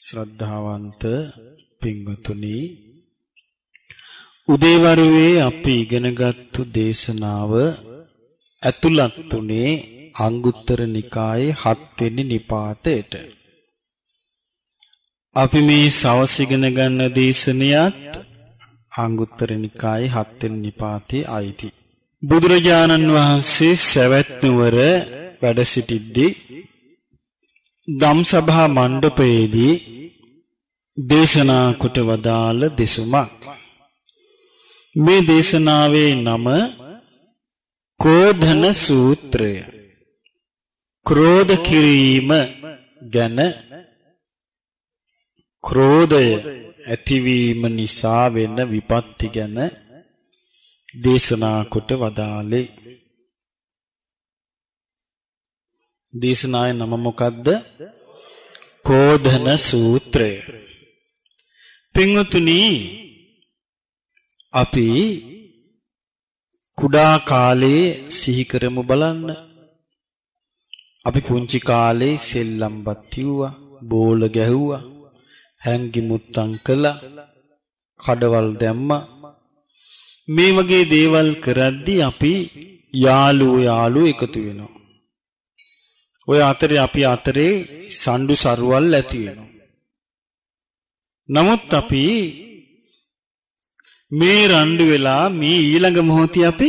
ශ්‍රද්ධාවන්ත පින්වතුනි උදේවරුවේ අපි ඉගෙනගත්තු දේශනාව ඇතුළත් තුනේ අංගුත්තර නිකායේ 7 වෙනි නිපාතයට. අපි මේ සවස් ඉගෙන ගන්න දේශනියත් අංගුත්තර නිකායේ 7 වෙනි නිපාතයේ අයිති. බුදුරජාණන් වහන්සේ සවැත් නුවර වැඩ සිටිද්දී දම්සභා මණ්ඩපයේදී දේශනා කොට වදාළ දෙසුමක් මේ දේශනාවේ නම කෝධන සූත්‍රය ක්‍රෝධ කිරීම ගැන ක්‍රෝධය ඇතිවීම නිසා වෙන විපත්ති ගැන දේශනා කොට වදාළේ දේශනාවේ නම මොකද්ද? කෝධන සූත්‍රය. පින්වතුනි අපි කුඩා කාලේ සිහි කරමු බලන්න. අපි පුංචි කාලේ සෙල්ලම්පත් කිව්වා, බෝල ගැහුවා, හැංගි මුත්තම් කළා, කඩවල් දැම්මා. මේ වගේ දේවල් කරද්දී අපි යාළුවෝ යාළුවෝ එකතු වෙනවා. ඔය අතරේ අපි අතරේ සණ්ඩු සරුවල් ඇති නමුත් අපි මේ රණ්ඩු වෙලා මේ ඊළඟ මොහොතේ අපි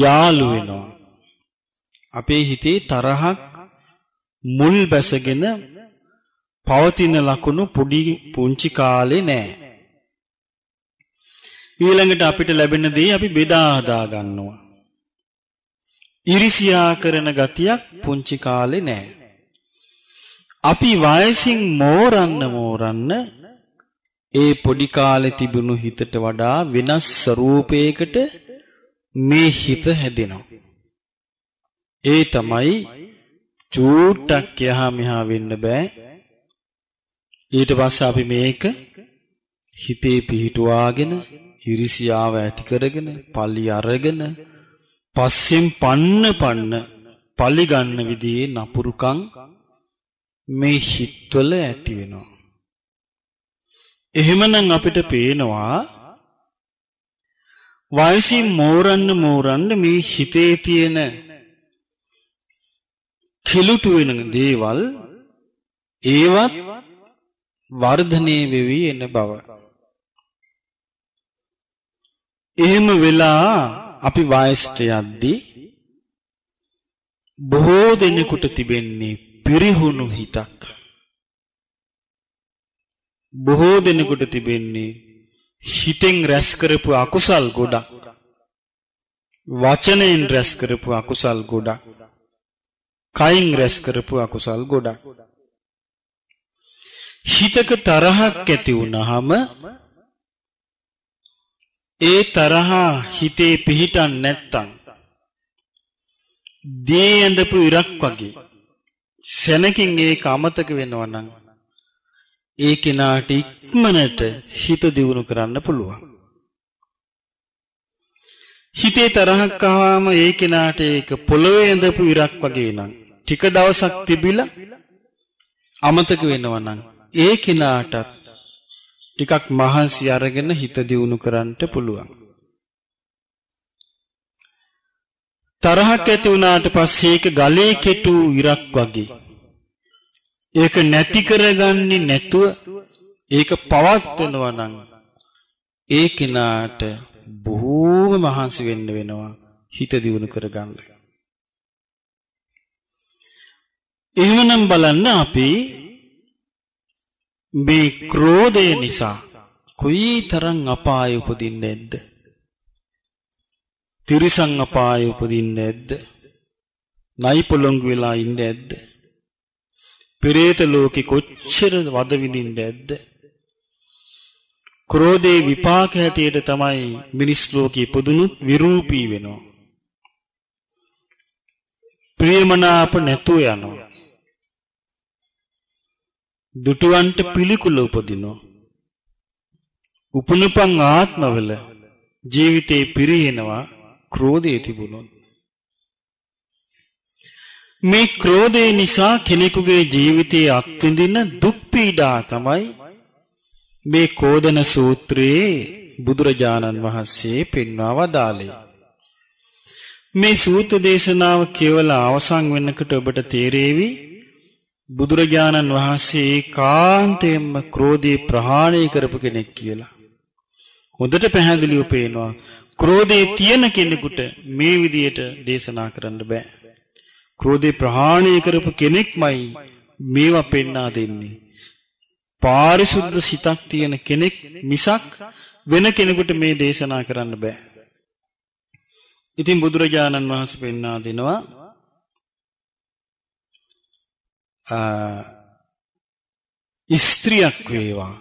යාළු වෙනවා. අපේ හිතේ තරහක් මුල් බැසගෙන පවතින ලකුණු පොඩි පුංචි කාලේ නෑ. ඊළඟට අපිට ලැබෙන දේ අපි බෙදා හදා ගන්නවා. ඉරිසියා කරන ගතියක් පුංචි කාලේ නැහැ. අපි වයසින් මෝරන්න මෝරන්න ඒ පොඩි කාලේ තිබුණු හිතට වඩා වෙනස් ස්වરૂපයකට මේ හිත හැදෙනවා. ඒ තමයි චූට්ටක් යහා මෙහා වෙන්න බෑ. ඊට පස්සේ අපි මේක හිතේ පිහිටුවාගෙන ඉරිසියාව ඇති කරගෙන පල්ලි අරගෙන පස්සෙන් පන්න පන්න පලිගන්න විදියේ නපුරුකං මේ හිත්වල ඇති වෙනවා. එහෙමනම් අපිට පේනවා වයසින් මෝරන්න මෝරන්න මේ හිතේ තියෙන කෙලුටු වෙන දේවල් ඒවත් වර්ධනය වෙවි එන බව. එහෙම වෙලා අපි වයසට යද්දී බොහෝ දෙනෙකුට තිබෙන්නේ පිරිහුණු හිතක්. බොහෝ දෙනෙකුට තිබෙන්නේ හිතෙන් රැස් කරපු අකුසල් ගොඩක්. වචනයෙන් රැස් කරපු අකුසල් ගොඩක්. කයින් රැස් කරපු අකුසල් ගොඩක්. හිතක තරහක් ඇති වුණාම ඒ තරහා හිතේ පිහිටන් නැත්තං. දේ ඇඳපු ඉරක් වගේ. සැනකින් ඒ අමතක වෙනවනං. ඒ කෙනාට ඉක්මනට හිත දියුණු කරන්න පුළුවන්. හිතේ තරහක් ආවම ඒ කෙනාට ඒක පොළවේ ඇඳපු ඉරක් වගේ නං. ටික දවසක් තිබිලා අමතක වෙනවනං. ඒ කෙනාටත් ටිකක් මහන්සි අරගෙන හිත දියුණු කරන්න පුළුවන්. තරහක් ඇති වුණාට පස්සේ ඒක ගලේ කෙටු ඉරක් වගේ. ඒක නැති කරගන්නේ නැතුව ඒක පවත්වනවා නම් ඒ කෙනාට බොහෝම මහන්සි වෙන්න වෙනවා හිත දියුණු කරගන්න. එහෙමනම් බලන්න අපි මේ ක්‍රෝධය නිසා කොයි තරං අපාය උපදින්න ඇද්ද. තිරිසං අපාය උපදින්න ඇද්ද. නයිපොළොංග වෙලා ඉන්න ඇද්ද. පිරේත ලෝකෙ කොච්චර වදවිඳින්න ඇද්ද. ක්‍රෝධේ විපාක හැටියට තමයි මිනිස් ලෝකයේ පුදුනුත් විරූපී වෙනවා. ප්‍රියමනාප නැතුව යනවා. දුටුවන්ට පිළිකුල උපදිනෝ. උපනුපං ආත්මවල ජීවිතේ පිරිහෙනවා ක්‍රෝධය තිබුණොත්. මේ ක්‍රෝධය නිසා කෙනෙකුගේ ජීවිතයේ අත්විඳින දුක්පීඩා තමයි මේ කෝදන සූත්‍රයේ බුදුරජාණන් වහන්සේ පෙන්වා වදාළේ. මේ සූත්‍ර දේශනාව කියවලා අවසන් වෙන්නකොට ඔබට තේරෙවි බුදුරජාණන් වහන්සේ කාන්තයෙන්ම ක්‍රෝධී ප්‍රහාණය කරපු කෙනෙක් කියලා. හොඳට පැහැදිලිව පේනවා ක්‍රෝධේ තියෙන කෙනෙකුට මේ විදියට දේශනා කරන්න බෑ. ක්‍රෝධේ ප්‍රහාණය කරපු කෙනෙක්මයි මේවා පෙන්නා දෙන්නේ. පාරිශුද්ධ සිතක් තියෙන කෙනෙක් මිසක් වෙන කෙනෙකුට මේ දේශනා කරන්න බෑ. ඉතින් බුදුරජාණන් වහන්සේ පෙන්වා දෙනවා ස්ත්‍රියක් වේවා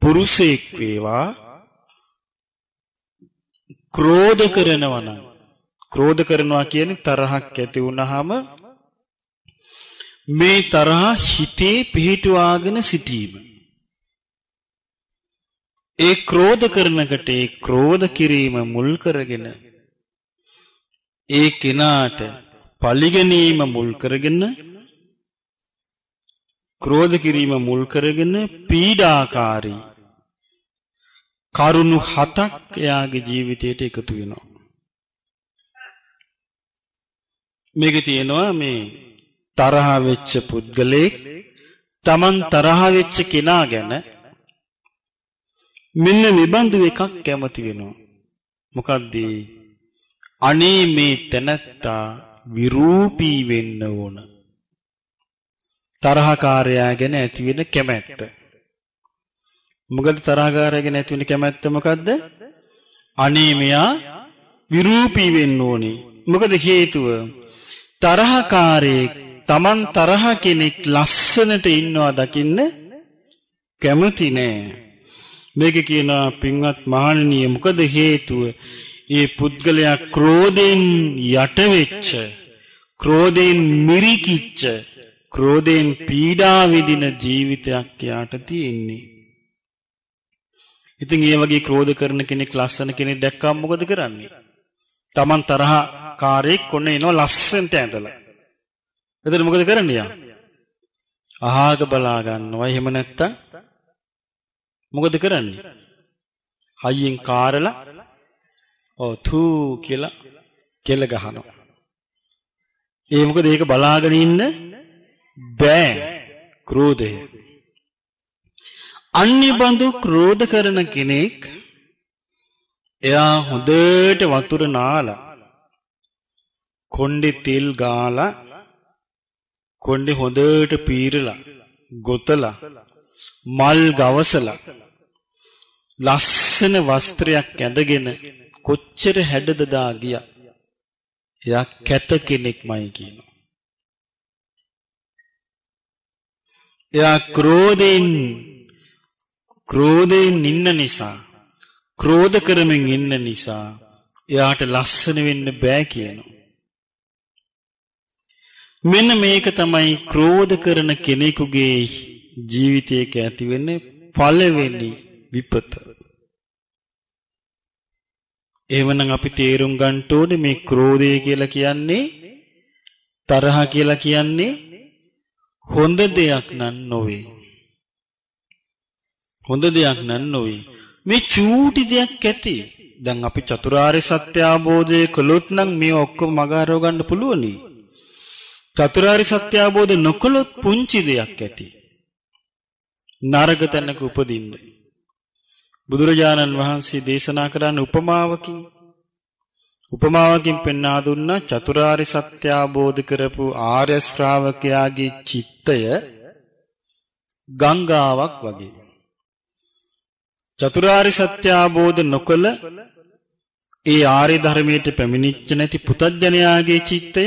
පුරුෂයෙක් වේවා ක්‍රෝධ කරනවා නම් ක්‍රෝධ කරනවා කියන්නේ තරහක් ඇති වුනහම මේ තරහ හිතේ පිහිටුවාගෙන සිටීම ඒ ක්‍රෝධ කරනකට ඒ ක්‍රෝධ කිරීම මුල් කරගෙන ඒ කෙනාට පලිගැනීම මුල් කරගෙන ක්‍රෝධ කිරීම මුල් කරගෙන පීඩාකාරී කරුණු හතක් එයාගේ ජීවිතයට එකතු වෙනවා. මේක තියෙනවා මේ තරහ වෙච්ච පුද්ගලෙක් Taman තරහ වෙච්ච කෙනා ගැන මෙන්න මෙබඳු එකක් කැමති වෙනවා. මොකද්ද? අනේ මේ තැනත්තා විරූපී වෙන්න ඕන. තරහකාරයා ගැන ඇතිවෙන කැමැත්ත. මොකද තරහකාරයා ගැන ඇතිවෙන කැමැත්ත මොකද්ද? අනේ මෙයා විරූපී වෙන්න ඕනේ. මොකද හේතුව තරහකාරයෙක් Taman තරහ කෙනෙක් ලස්සනට ඉන්නවා දකින්න කැමති නෑ. මේක කියනවා පින්වත් මහණෙනිය මොකද හේතුව? ඒ පුද්ගලයා ක්‍රෝධයෙන් යටවෙච්ච ක්‍රෝධයෙන් මිරිකිච්ච ක්‍රෝධයෙන් පීඩාවිදින ජීවිතයක් යාට තියෙන්නේ. ඉතින් ඒ වගේ ක්‍රෝධ කරන කෙනෙක් ලස්සන කෙනෙක් දැක්කම මොකද කරන්නේ? Taman තරහ කාරයෙක් කොන්න එනවා ලස්සනට ඇඳලා. එතන මොකද කරන්නේ යා? අහාක බලා ගන්නවා. එහෙම නැත්තම් මොකද කරන්නේ? හයියෙන් කාරලා ඔව් තු කියලා කෙල ගහනවා. ඒ මොකද ඒක බලාගෙන ඉන්න බෑ ක්‍රෝධය. අන්‍ය බඳු ක්‍රෝධ කරන කෙනෙක් එයා හොඳට වතුර නාලා කොණ්ඩෙ තෙල් ගාලා කොණ්ඩෙ හොඳට පීරලා ගොතලා මල් ගවසලා ලස්සන වස්ත්‍රයක් ඇඳගෙන කොච්චර හැඩද දා ගියා එයා කැත කෙනෙක්මයි කියනවා එයා ක්‍රෝධයෙන් ක්‍රෝධයෙන් ඉන්න නිසා ක්‍රෝධ කරමින් ඉන්න නිසා එයාට ලස්සන වෙන්න බෑ කියනවා. මෙන්න මේක තමයි ක්‍රෝධ කරන කෙනෙකුගේ ජීවිතයක ඇතිවෙන්නේ පළවෙනි විපත. එවනම් අපි තේරුම් ගන්න ඕනේ මේ ක්‍රෝධය කියලා කියන්නේ තරහ කියලා කියන්නේ හොඳ දෙයක් නන් නොවේ. හොඳ දෙයක් නන් නොවේ. මේ චූටි දෙයක් ඇති. දැන් අපි චතුරාර්ය සත්‍ය අවබෝධය කළොත් නම් මේ ඔක්කොම මගහරව ගන්න පුළුවනි. චතුරාර්ය සත්‍ය අවබෝධ නොකළොත් පුංචි දෙයක් ඇති. නරක තැනක උපදින්න. බුදුරජාණන් වහන්සේ දේශනා කරන්න උපමාවකින් උපමාවකින් පෙන්වා දුන්නා චතුරාරි සත්‍ය අවබෝධ කරපු ආර්ය ශ්‍රාවකයාගේ චිත්තය ගංගාවක් වගේ. චතුරාරි සත්‍ය අවබෝධ නොකළ ඒ ආර්ය ධර්මයට පැමිණිච්ච නැති පුතඥයාගේ චිත්තය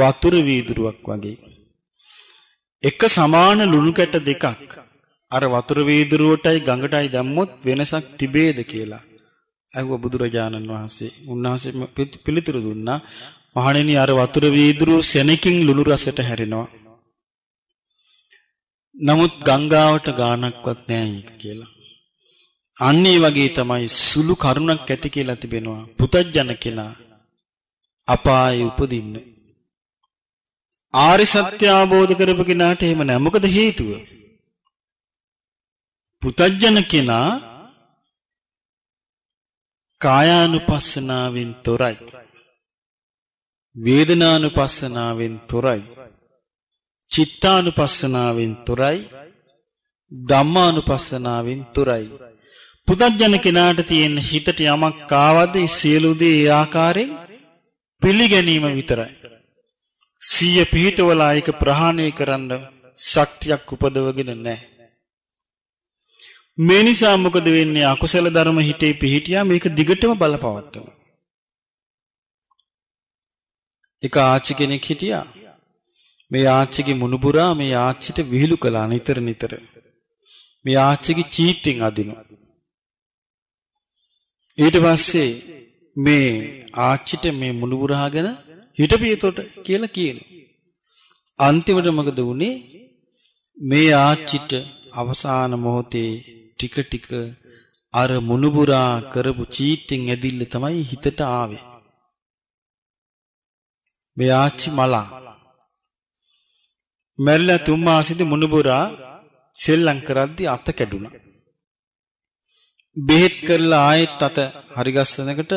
වතුර වීදුරුවක් වගේ. එක සමාන ලුණු කැට දෙකක් අර වතුර වීදුරුවටයි ගඟටයි දැම්මොත් වෙනසක් තිබේද කියලා. ඇහුව බුදුරජාණන් වහන්සේ. උන්වහන්සේ පිළිතුරු දුන්නා මහණෙනි අර වතුර වීදුරු සෙනකින් ලුණු රසට හැරෙනවා. නමුත් ගංගාවට ගානක්වත් නැහැ කියලා. අන්න ඒ වගේ තමයි සුළු කරුණක් ඇති කියලා තිබෙනවා. පුතජන කෙනා අපායේ උපදින්න. ආරි සත්‍ය අවබෝධ කරපු කෙනාට එහෙම නෑ. මොකද හේතුව? පුතජන කෙනා කායානුපස්සනාවෙන් තොරයි. වේදනානුපස්සනාවෙන් තොරයි. චිත්තානුපස්සනාවෙන් තොරයි. ධම්මානුපස්සනාවෙන් තොරයි. පුදජ්ජන කෙනාට තියෙන හිතට යමක් කාවද සියලුදේ ඒ ආකාරයෙන් පිළිගැනීම විතරයි. සිය පිහිටවලා ඒක ප්‍රහාණය කරන්න ශක්තියක් උපදවගෙන නැහැ. මේ නිසා මොකද වෙන්නේ අකුසල ධර්ම හිතේ පිහිටියා මේක දිගටම බලපවත්වනවා. එක ආච්චි කෙනෙක් හිටියා. මේ ආච්චිගේ මුණුබුරා මේ ආච්චිට විහිළු කළා නිතර නිතර. මේ ආච්චිගේ චීටින් අදිනවා. ඊට පස්සේ මේ ආච්චිට මේ මුණුබුරා ගැන හිටපියතොට කියලා කියනවා. අන්තිමට මොකද වුනේ? මේ ආච්චිට අවසාන මොහොතේ ටික ටික අර මුණුබුරා කරපු චීත්තෙන් ඇදිල්ල තමයි හිතට ආවේ. මෙයාච්චි මලා. මැල්ල තුම්මාසිද මුණුබුරා සෙල්ලං කරද්දි අත කැඩුණා. බෙහෙත් කරලා ආයෙත් අත හරිගස්සනකට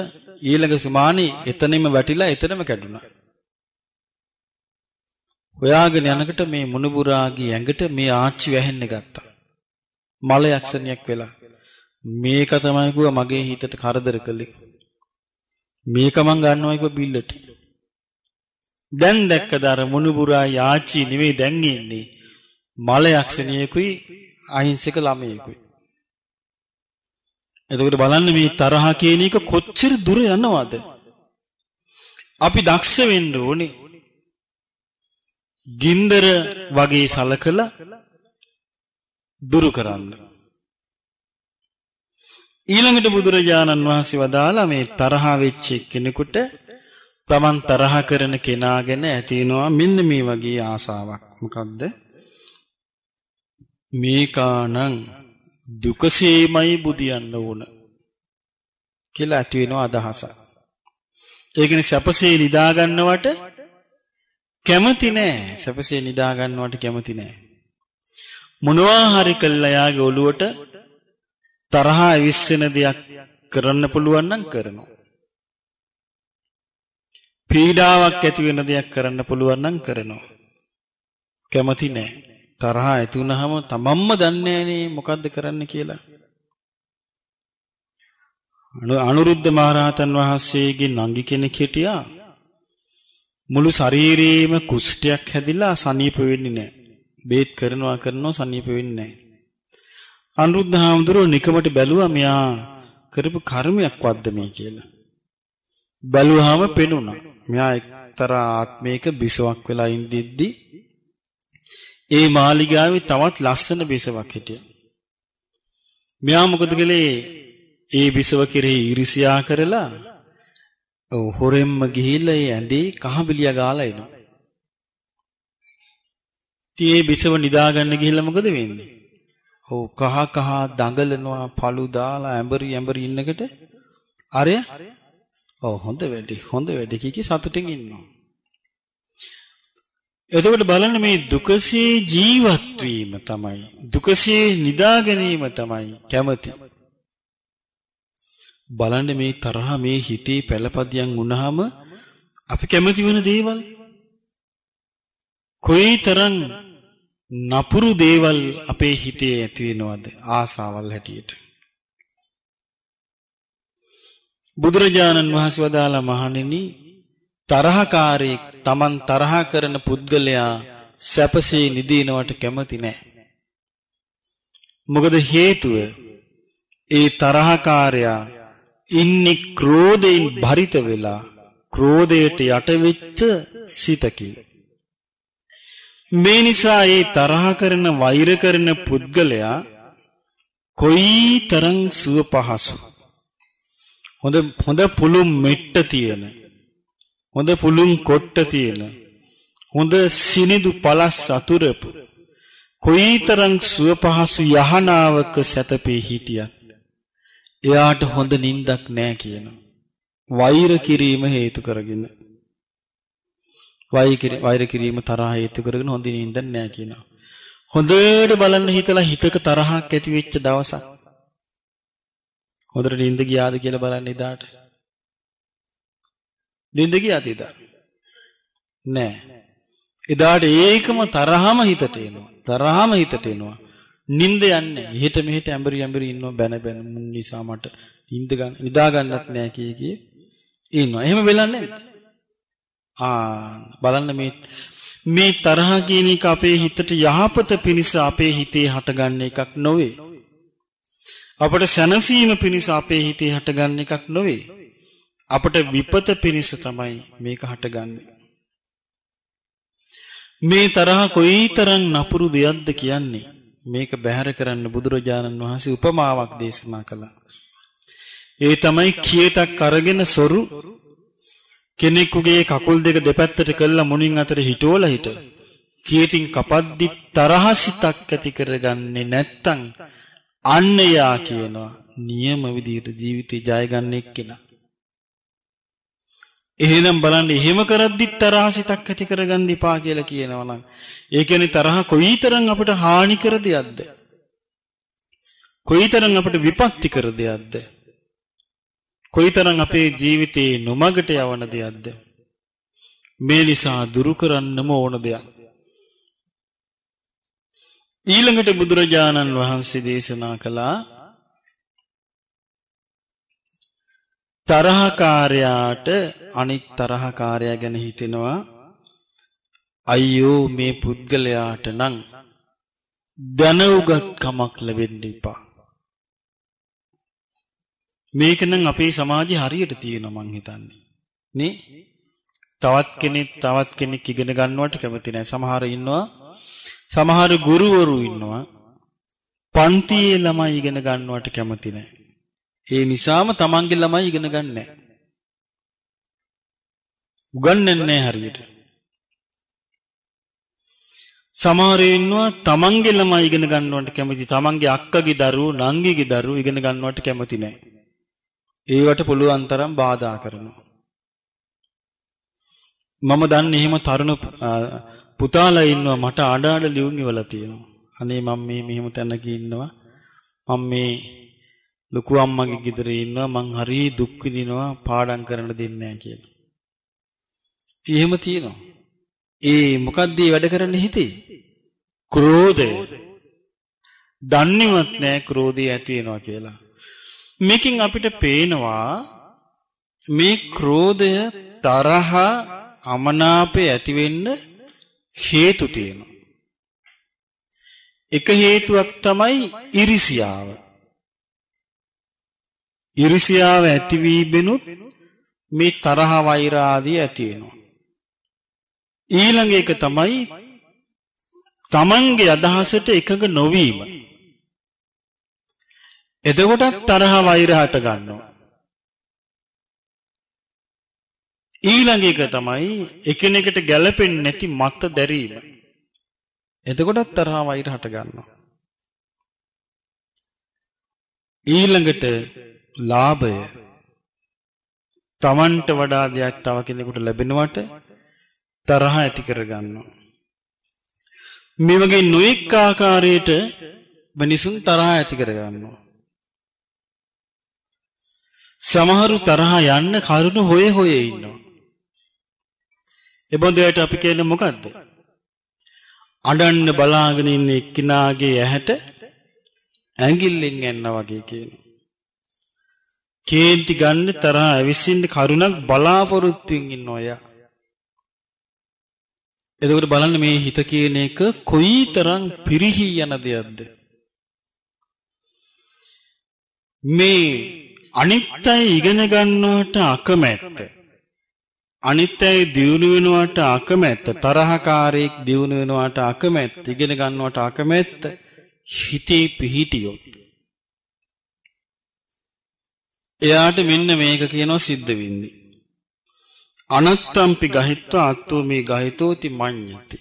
ඊළඟ සුමානේ එතනෙම වැටිලා එතනම කැඩුණා. හොයාගෙන යනකට මේ මුණුබුරාගේ ඇඟට මේ ආච්චි වැහෙන්න ගත්තා. මල යක්ෂණයක් වෙලා. මේක තමයි ගුව මගේ හිතට කරදර කළේ. මේක මං ගන්නවා කිව්ව බිල්ලට. දැන් දැක්කද අර මුණුබුරා යාචි නෙමෙයි දැන් ඉන්නේ. මල යක්ෂණියකුයි අහිංසක ළමයෙකුයි. එතකොට බලන්න මේ තරහ කියන එක කොච්චර දුර යනවද? අපි දක්ෂ වෙන්න ඕනේ. ගින්දර වගේ සලකලා දුරු කරන්න. ඊළඟට බුදුරජාණන් වහන්සේ වදාලා මේ තරහා වෙච්ච කෙනෙකුට තමන් තරහ කරන කෙනා ගැන ඇතිවෙනවා මෙන්න මේ වගේ ආසාවක්. මොකද්ද? මේකානම් දුකසේමයි බුදියන්න ඕන කියලා ඇතිවෙනවා අදහසක්. ඒ කියන්නේ සැපසේ නිදාගන්නවට කැමති නෑ. සැපසේ නිදාගන්නවට කැමති නෑ. මොනවා හරි කළා යාගේ ඔළුවට තරහා විශ්සෙන දෙයක් කරන්න පුළුවන් නම් කරනවා. පීඩාවක් ඇති වෙන දෙයක් කරන්න පුළුවන් නම් කරනවා. කැමති නෑ. තරහා ඇති වුනහම තමන්ම දන්නේ නෑනේ මොකද්ද කරන්න කියලා. අනුරුද්ධ මහරහතන් වහන්සේගේ නංගි කෙනෙක් හිටියා. මුළු ශරීරයේම කුෂ්ඨයක් හැදිලා සනීප වෙන්නේ නෑ. බේත් කරනවා කරනවා සනීප වෙන්නේ නැහැ. අනුරුද්ධ හාමුදුරුවෝ නිකමට බැලුවා මෙයා කරපු කර්මයක්වත්ද මේ කියලා. බැලුවාම පෙනුණා. මෙයා එක්තරා ආත්මයක බිසවක් වෙලා ඉඳිද්දි ඒ මාලිගාවේ තවත් ලස්සන බිසවක් හිටියා. මෙයා මොකද කළේ? ඒ බිසව කෙරෙහි ඊර්ෂියා කරලා හොරෙම්ම ගිහිල්ලා ඒ ඇඳේ කහබිලිය ගාලා එනවා. ඉතින් ඒ බිසව නිදා ගන්න ගිහිල්ලා මොකද වෙන්නේ? ඔව් කහ කහ දඟලනවා පළු දාලා ඇඹරි ඇඹරි ඉන්නකට අරය ඔව් හොඳ වැඩි හොඳ වැඩි කිකි සතුටින් ඉන්නවා. එතකොට බලන්න මේ දුකසේ ජීවත් වීම තමයි දුකසේ නිදා ගැනීම තමයි කැමති. බලන්න මේ තරහ මේ හිතේ පළපදියම් වුණාම අපි කැමති වෙන දේවල් කොයිතරම් නපුරු දේවල් අපේ හිතේ ඇති වෙනවද ආසාවල් හැටියට බුදුරජාණන් වහන්සේ වදාලා මහණෙනි තරහකාරයෙක් Taman තරහ කරන පුද්ගලයා සැපසේ නිදිනවට කැමති නැහැ මොකද හේතුව ඒ තරහකාරයා ඉන්නේ ක්‍රෝධයෙන් භරිත වෙලා ක්‍රෝධයට යටවෙච්ච සිතකින් මේ නිසා ඒ තරහ කරන වෛර කරන පුද්ගලයා කොයි තරම් සුව පහසු හොඳ හොඳ පුළුම් මෙට්ට තියෙන හොඳ පුළුම් කොට්ට තියෙන හොඳ සිනිදු පලස් අතුරපු කොයි තරං සුව පහසු යහනාවක සැතපේ හිටියත් එයාට හොඳ නින්දක් නෑ කියන. වෛර කිරීම හේතු කරගෙන. වෛර කිරීම තරහා හේතු කරගෙන හොඳින් ඉඳන්නේ නැහැ කියනවා. හොඳට බලන්න හිතලා හිතක තරහක් ඇති වෙච්ච දවසක් හොඳට නිින්ද ගියාද කියලා බලන්න ඉදාට. නිින්ද ගියාද ඉදා? නෑ. එදාට ඒකම තරහම හිතට එනවා. තරහම හිතට එනවා. නිින්ද යන්නේ. එහෙට මෙහෙට ඇඹරි ඇඹරි ඉන්නවා බැන බැන මුන් නිසා මට නිින්ද ගන්න නිදා ගන්නත් නෑ කී කී ඉන්නවා. එහෙම වෙලා නැද්ද? බලන්න මේ මේ තරහා කියන එක අපේ හිතට යහපත පිණිස අපේ හිතේ හටගන්න එකක් නොවේ. අපට සැනසීම පිණිස අපේ හිතේ හටගන්න එකක් නොවේ. අපට විපත පිණිස තමයි මේක හටගන්නේ. මේ තරහා කොයිතරම් නපුරු දෙයක්ද කියන්නේ මේක බැහැර කරන්න බුදුරජාණන් වහන්සේ උපමාවක් දේශනා කළා. ඒ තමයි කියතක් අරගෙන සොරු කෙනෙකුගේ කකුල් දෙක දෙපැත්තට කළලා මුණින් අතර හිටෝල හිට. කියටින් කපද්දි තරහසිතක් ඇති කරගන්නේ නැත්තං අන්න යා කියනවා නියම විදිහට ජීවිතේ ජයගන්න එක්කෙනා. එහෙනම් බලන්න එහෙම කරද්දිත් තරහසිතක් ඇති කරගන්න එපා කියලා කියනවා නම් ඒ කියන්නේ තරහ කොයිතරම් අපිට හානි කර දෙයක්ද කොයිතරම් අපිට විපත්ති කර දෙයක්ද කොයිතරම් අපේ ජීවිතේ නොමගට යවන දෙයක්ද මේ නිසා දුරු කරන්නම ඕන දෙයක් ඊළඟට බුදුරජාණන් වහන්සේ දේශනා කළා තරහකාරයාට අනිත් තරහකාරයා ගැන හිතෙනවා අයියෝ මේ පුද්ගලයාට නම් දැනුගත් කමක් ලැබෙන්න එපා මේකනම් අපේ සමාජේ හරියට තියෙනවා මං හිතන්නේ. නේ? තවත් කෙනෙක් තවත් කෙනෙක් ඉගෙන ගන්නවට කැමති නැහැ. සමහර ඉන්නවා. සමහර ගුරුවරු ඉන්නවා. පන්තියේ ළමයි ඉගෙන ගන්නවට කැමති නැහැ. ඒ නිසාම තමන්ගේ ළමයි ඉගෙන ගන්නෑ. උගන්වන්නේ හරියට. සමහර ඉන්නවා තමන්ගේ ළමයි ඉගෙන ගන්නවට කැමති. තමන්ගේ අක්කගේ දරුවෝ, නංගිගේ දරුවෝ ඉගෙන ගන්නවට කැමති නැහැ. ඒවට පුළුවන් තරම් බාධා කරනවා. මම දන්නේ එහෙම තරුණ පුතාලා ඉන්නවා මට ආඩාඩ ලියුම් ඉවලා තියෙනවා. අනේ මම මේ මෙහෙම තැනක ඉන්නවා. මම මේ ලොකු අම්මගේ ගෙදර ඉන්නවා මං හරි දුක් විඳිනවා පාඩම් කරන්න දෙන්නේ නැහැ කියලා. ඉතින් එහෙම තියෙනවා. ඒ මොකද්ද වැඩ කරන්න හිතේ? ක්‍රෝධය. දන්නේවත් නැහැ ක්‍රෝධය ඇති වෙනවා කියලා. මේකින් අපිට පේනවා මේ ක්‍රෝධය තරහ අමනාපය ඇතිවෙන්න හේතු තියෙනවා. එක හේතුවක් තමයි ඉරිසියාව. ඉරිසියාව ඇති වී බෙනුත් මේ තරහ වෛර ආදී ඇති වෙනවා. ඊළඟ එක තමයි තමන්ගේ අදහසට එකඟ නොවීම. එදකොටත් තරහා වෛර හට ගන්නවා. ඊළඟ එක තමයි එකිනෙකට ගැළපෙන්නේ නැති මත දැරීම. එතකොටත් තරහා වෛර හට ගන්නවා. ඊළඟට ලාභය තමන්ට වඩා දෙයක් තව කෙනෙකුට ලැබෙනවට තරහ ඇති කරගන්නවා. මේ වගේ නොඑක ආකාරයට මිනිසුන් තරහ ඇති කරගන්නවා. සමහරු තරහා යන්න කරුණු හොය හොය ඉන්නවා. එබොඳු අයට අපි කියන්නේ මොකද්ද? අඬන්න බලාගෙන ඉන්න එක්කිනාගේ ඇහැට ඇඟිල්ලෙන් යනවා වගේ කියනවා. කේන්ති ගන්න තරහ ඇවිසින්න කරුණක් බලාපොරොත්තුෙන් ඉන්න අය. එතකොට බලන්න මේ හිත කියන එක කොයිතරම් පිරිහි යන දෙයක්ද? මේ අනිත්‍යයි ඉගෙන ගන්නවට අකමැත්ත. අනිත්‍යයි දියුණු වෙනවට අකමැත්ත. තරහකාරයෙක් දියුණු වෙනවට අකමැත්ත. ඉගෙන ගන්නවට අකමැත්ත. හිතේ පිහිටියොත්. එයාට මෙන්න මේක කියනවා සිද්ධ වෙන්නේ. අනත්තම්පි ගහිත්ව අත්වෝ මේ ගහිතෝති මඤ්ඤති.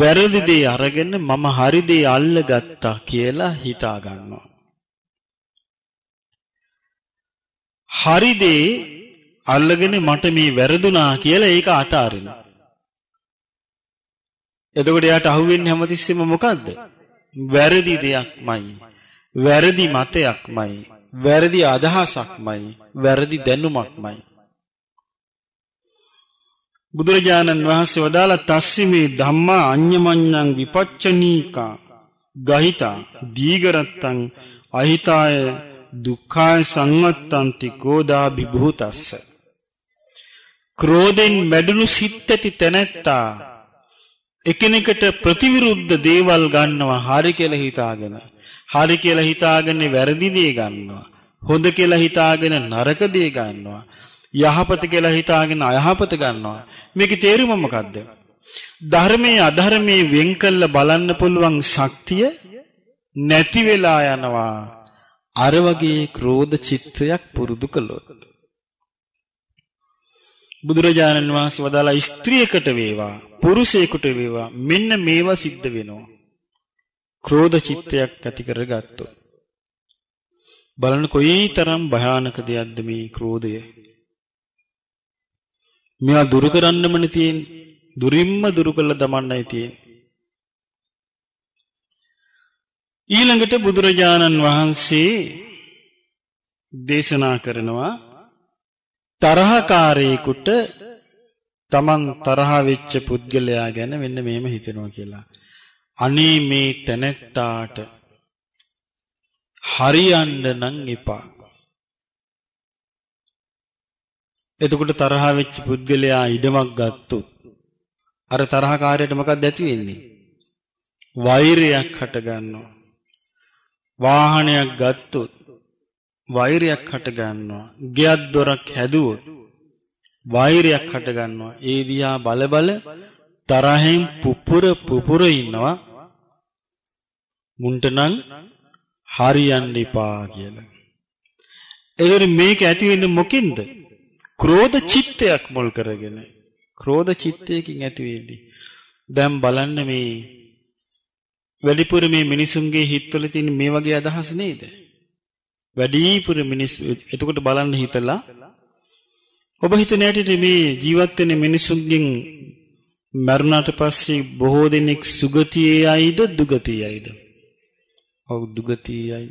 වැරදි දේ අරගෙන මම හරි දේ අල්ලගත්තා කියලා හිතා ගන්නවා. හරි දේ අල්ලගෙන මට මේ වැරදුනා කියලා ඒක අතාරින. එතකොට යාට අහුවෙන්නේ හැමතිස්සෙම මොකද්ද? වැරදි දෙයක්මයි. වැරදි මතයක්මයි. වැරදි අදහසක්මයි. වැරදි දැනුමක්මයි. බුදුරජාණන් වහන්සේ වදාළ තස්සිමේ ධම්මා අඤ්ඤමඤ්ඤං විපච්චනීකා ගහිතා දීගරත්තං අහිතාය දුක්ඛාය සංවත්තන්ති ක්‍රෝධා විභූතස්ස ක්‍රෝධෙන් වැඩුණු සිත් ඇති තැනැත්තා එකිනෙකට ප්‍රතිවිරුද්ධ දේවල් ගන්නවා හරි කියලා හිතාගෙන හරි කියලා හිතාගෙන වැරදි දේ ගන්නවා හොඳ කියලා හිතාගෙන නරක දේ ගන්නවා යහපත කියලා හිතාගෙන අයහපත ගන්නවා මේකේ තේරුම මොකද්ද ධර්මයේ අධර්මයේ වෙන් කළ බලන්න පුළුවන් ශක්තිය නැති වෙලා යනවා අර වගේ ක්‍රෝධ චිත්තයක් පුරුදු කළොත් බුදුරජාණන් වහන්සේ වදාලා ස්ත්‍රියකට වේවා පුරුෂයෙකුට වේවා මෙන්න මේවා සිද්ධ වෙනවා ක්‍රෝධ චිත්තයක් ඇති කරගත්තොත් බලන්න කොයිතරම් භයානක දෙයක්ද මේ ක්‍රෝධය මෙයා දුරු කරන්නමනේ තියෙන්නේ දුරින්ම දුරු කළ දමන්නයි තියෙන්නේ ඊළඟට බුදුරජාණන් වහන්සේ දේශනා කරනවා තරහකාරයෙකුට තමන් තරහා වෙච්ච පුද්ගලයා ගැන මෙන්න මෙහෙම හිතෙනවා කියලා. අනේ මේ තැනැත්තාට හරියන්න නම් එපා. එතකොට තරහා වෙච්ච පුද්ගලයා ඉඩමක් ගත්තොත් අර තරහකාරයට මොකක්ද ඇති වෙන්නේ? වෛරයක් හට ගන්නවා. වාහනයක් ගත්තොත් වෛරයක් හටගන්නවා. ගෙයක් දොරක් හැදුවොත් වෛරයක් හටගන්නවා. ඒ දිහා බලබල තරහෙන් පුපුර පුපුර ඉන්නවා. මුන්ට නම් හරියන්න එපා කියලා. එතකොට මේක ඇති වෙන්නේ මොකින්ද? ක්‍රෝධ චිත්තයක් මුල් කරගෙන. ක්‍රෝධ චිත්තයකින් ඇති වෙන්නේ. දැන් බලන්න මේ වැඩිපුර මේ මිනිසුන්ගේ හිත්වල තියෙන මේ වගේ අදහස් නේද? වැඩිපුර මිනිස් එතකොට බලන්න හිතලා ඔබ හිතන ඇටට මේ ජීවත් වෙන මිනිසුන්ගෙන් මරුණාට පස්සේ බොහෝ දෙනෙක් සුගතියේ යයිද දුගතියේ යයිද? ඔව් දුගතියේ යයි.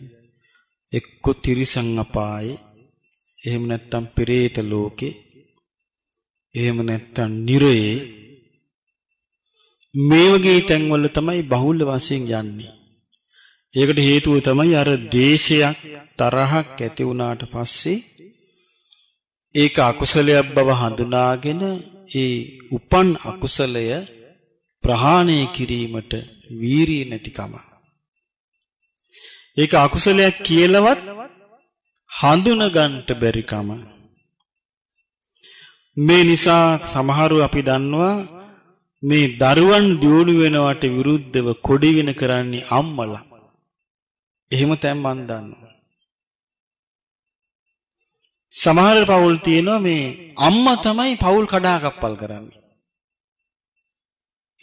එක්ක තිරිසන් අපායේ එහෙම නැත්නම් පෙරේත ලෝකේ එහෙම නැත්නම් නිරයේ මේ වගේ තැන්වල තමයි බහුල වශයෙන් යන්නේ. ඒකට හේතුව තමයි අර ද්වේෂයක් තරහක් ඇති වුණාට පස්සේ ඒක අකුසලයක් බව හඳුනාගෙන ඒ උපන් අකුසලය ප්‍රහාණය කිරීමට වීරිය නැතිකම. ඒක අකුසලයක් කියලවත් හඳුනගන්න බැරිකම. මේ නිසා සමහරු අපි දන්නවා මේ දරුවන් දියුණු වෙනවට විරුද්ධව කොඩි වෙන කරන්නේ අම්මලා. එහෙම තැන් මන් දන්නවා. සමහර පවුල් තියෙනවා මේ අම්මා තමයි පවුල් කඩාකප්පල් කරන්නේ.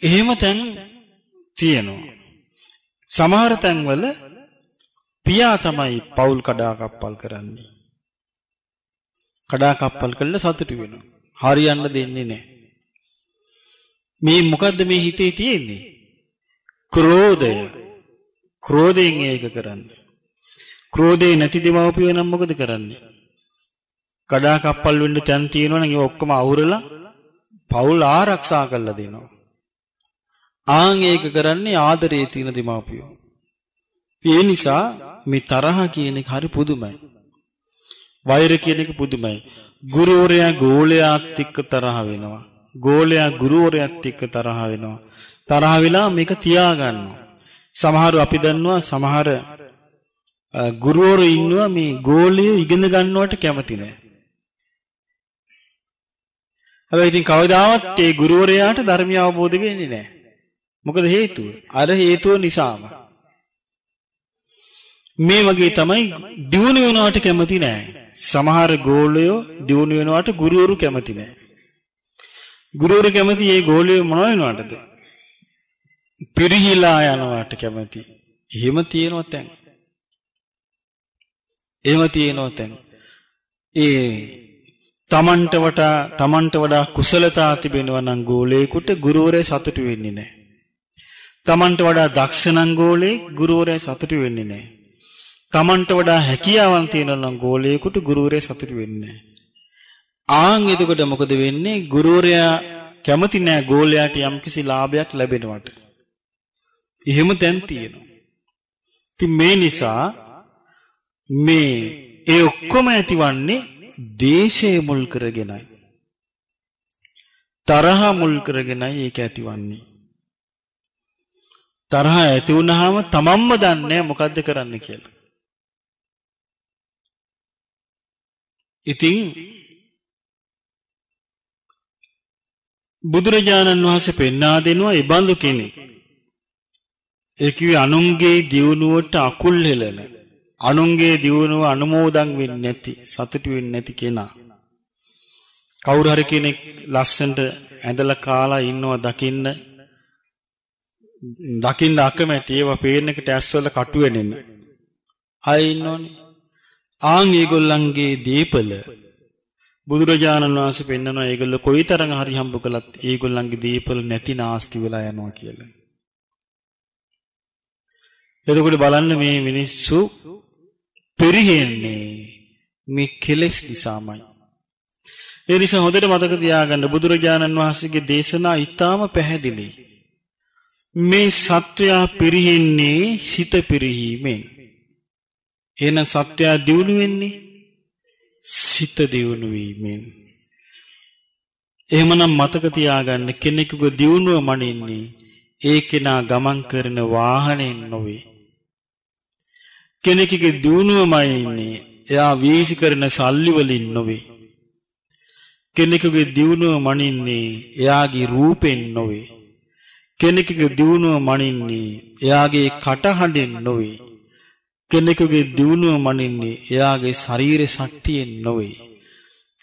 එහෙම තැන් තියෙනවා. සමහර තැන්වල පියා තමයි පවුල් කඩාකප්පල් කරන්නේ. කඩාකප්පල් කළා සතුටු වෙනවා. හරියන්න දෙන්නේ නැහැ. මේ මොකද්ද මේ හිතේ තියෙන්නේ? ක්‍රෝධය. ක්‍රෝධයෙන් ඒක කරන්න. ක්‍රෝධේ නැති දෙමව්පියෝ නම් මොකද කරන්නේ? කඩා කප්පල් වෙන්න තැන් තියෙනවනම් ඒක ඔක්කොම අවුරලා පවුල් ආරක්ෂා කරලා දෙනවා. ආන් ඒක කරන්නේ ආදරේ තියෙන දෙමාපියෝ. ඒ නිසා මේ තරහ කියන එක හරි පුදුමයි. වෛර කියන එක පුදුමයි. ගුරුවරයා ගෝලයාත් එක්ක තරහ වෙනවා. ගෝලයා ගුරුවරයත් එක්ක තරහ වෙනවා. තරහ වෙලා මේක තියාගන්නවා. සමහරු අපි දන්නවා සමහර ගුරුවරු ඉන්නවා මේ ගෝලිය ඉගෙන ගන්නවට කැමති නැහැ. හැබැයි ඉතින් කවදාවත් ඒ ගුරුවරයාට ධර්මය අවබෝධ වෙන්නේ නැහැ. මොකද හේතුව? අර හේතුව නිසාම. මේ වගේ තමයි දියුණු වෙනවට කැමති නැහැ. සමහර ගෝලයෝ දියුණු වෙනවට ගුරුවරු කැමති නැහැ. ගුරුවරු කැමති ඒ ගෝලිය මොන වෙනවටද? පිරිහිලා යනවට කැමති. එහෙම තියෙනවා දැන්. එහෙම තියෙනවා දැන්. ඒ තමන්ට වඩා තමන්ට වඩා කුසලතා තිබෙනවා නම් ගෝලයෙකුට ගුරුවරයා සතුටු වෙන්නේ නැහැ. තමන්ට වඩා දක්ෂ නම් ගෝලයේ ගුරුවරයා සතුටු වෙන්නේ නැහැ. තමන්ට වඩා හැකියාවන් තියෙනවා නම් ගෝලයෙකුට ගුරුවරයා සතුටු වෙන්නේ නැහැ. ආන් එතකොට මොකද වෙන්නේ? ගුරුවරයා කැමති නෑ ගෝලයාට යම්කිසි ලාභයක් ලැබෙනවට. එහෙම තැන් තියෙනවා. ඉතින් මේ නිසා මේ ඒ ඔක්කොම ඇතිවන්නේ දේශය මුල් කරගෙනයි. තරහ මුල් කරගෙනයි ඒක ඇතිවන්නේ. තරහ ඇති වුනහම තමන්ම දන්නේ මොකද්ද කරන්න කියලා. ඉතින් බුදුරජාණන් වහන්සේ පෙන්වා දෙනවා ඒ බඳු කෙනෙක්. ඒ කිවි අනුන්ගේ දියුණුවට අකුල් හෙලන අනුන්ගේ දියුණුව අනුමෝදන් වෙන්නේ නැති සතුටු වෙන්නේ නැති කෙනා. කවුරු හරි කෙනෙක් ලස්සනට ඇඳලා කාලා ඉන්නවා දකින්න දකින්න අකමැති ඒවා පේන්නකට ඇස්වල කටු වෙනෙම. අය ඉන්නෝනේ. ආන් ඒගොල්ලන්ගේ දීපල බුදුරජාණන් වහන්සේ පෙන්නවා ඒගොල්ලෝ කොයිතරම් හරි හම්බ කළත් ඒගොල්ලන්ගේ දීපල නැති නාස්ති වෙලා යනවා කියලා. එතකොට බලන්න මේ මිනිස්සු පෙරහෙන්නේ මේ කෙලෙස් නිසාමයි. ඒ නිසා හොඳට මතක තියාගන්න බුදුරජාණන් වහන්සේගේ දේශනා ඊටාම පැහැදිලි. මේ සත්වයා පිරිහෙන්නේ සිත පිරිහීමෙන්. එහෙනම් සත්වයා දියුණු වෙන්නේ සිත දියුණු වීමෙන් එහෙමනම් මතක තියාගන්න කෙනෙකුගේ දියුණුව මනින්නේ ඒ කෙනා ගමන් කරන වාහනයෙන් නොවේ කෙනෙකුගේ දියුණුවමයි ඉන්නේ එයා වීසි කරන සල්ලි වලින් නොවේ කෙනෙකුගේ දියුණුව මනින්නේ එයාගේ රූපෙන් නොවේ කෙනෙකුගේ දියුණුව මනින්නේ එයාගේ කටහඬෙන් නොවේ කෙනෙකුගේ දියුණුව මනින්නේ එයාගේ ශරීර ශක්තියෙන් නොවේ.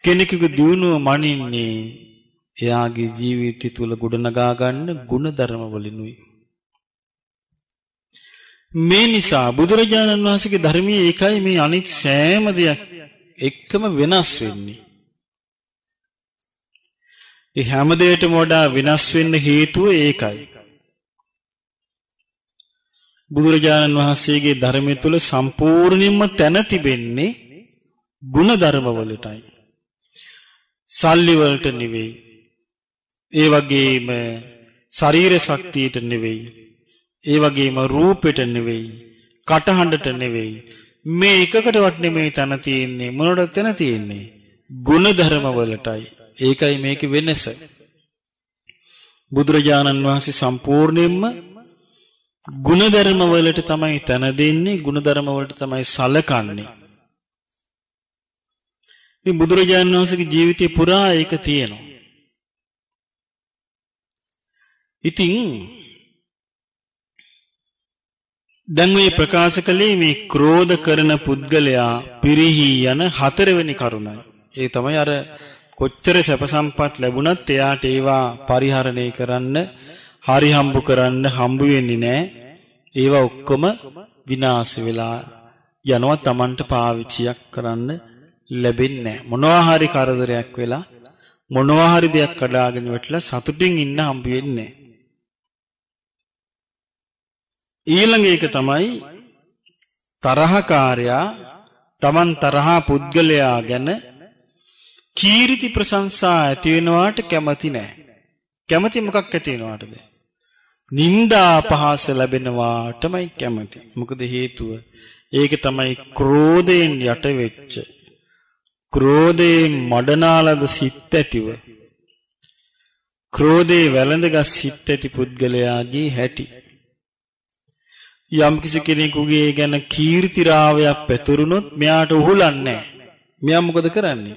කෙනෙකුගේ දියුණුව මනින්නේ එයාගේ ජීවිතය තුළ ගොඩනගා ගන්න ಗುಣධර්ම වලිනුයි. මේ නිසා බුදුරජාණන් වහන්සේගේ ධර්මයේ ඒකයි මේ අනිත් සෑම දෙයක් එක්කම වෙනස් වෙන්නේ. ඒ හැම දෙයකටම වඩා වෙනස් වෙන්න හේතුව ඒකයි. බුදුරජාණන් වහන්සේගේ ධර්මය තුළ සම්පූර්ණයෙන්ම තැන තිබෙන්නේ ಗುಣධර්ම වලටයි. සල්ලි වලට නෙවෙයි. ඒ වගේම ශරීර ශක්තියට නෙවෙයි. ඒ වගේම රූපෙට නෙවෙයි. කටහඬට නෙවෙයි. මේ එකකටවත් නෙමෙයි තන තියෙන්නේ මොනටද තන තියෙන්නේ? ಗುಣධර්ම වලටයි. ඒකයි මේකේ වෙනස. බුදුරජාණන් වහන්සේ සම්පූර්ණයෙන්ම ಗುಣධර්ම වලට තමයි තන දෙන්නේ ಗುಣධර්ම වලට තමයි සලකන්නේ මේ බුදුරජාණන් වහන්සේගේ ජීවිතේ පුරා ඒක තියෙනවා ඉතින් දැන් මේ ප්‍රකාශ කළේ මේ ක්‍රෝධ කරන පුද්ගලයා පිරිහි යන හතරවෙනි කරුණයි ඒ තමයි අර කොච්චර සැප සම්පත් ලැබුණත් එයාට ඒවා පරිහරණය කරන්න හරි හම්බු කරන්න හම්බු වෙන්නේ නැහැ. ඒවා ඔක්කොම විනාශ වෙලා යනවා Tamanට පාවිච්චියක් කරන්න ලැබෙන්නේ නැහැ. මොනවා හරි කරදරයක් වෙලා මොනවා හරි දෙයක් කඩාගෙන වැටලා සතුටින් ඉන්න හම්බ වෙන්නේ ඊළඟ එක තමයි තරහකාරයා Taman තරහා පුද්ගලයා ගැන කීර්ති ප්‍රශංසා ඇති වෙනවාට කැමති නැහැ. කැමති මොකක් ඇති වෙනවාටද? නිന്ദා පහස ලැබෙනවාටමයි කැමති. මොකද හේතුව ඒක තමයි ක්‍රෝධයෙන් යට වෙච්ච ක්‍රෝධයෙන් මඩනාලද සිත් ඇතිව ක්‍රෝධේ වැළඳගත් සිත් ඇති පුද්ගලයාගේ හැටි යම්කිසි කෙනෙකුගේ ගැන කීර්ති රාවයක් පැතුරුනොත් මෙයාට උහුලන්නේ නැහැ. මෙයා මොකද කරන්නේ?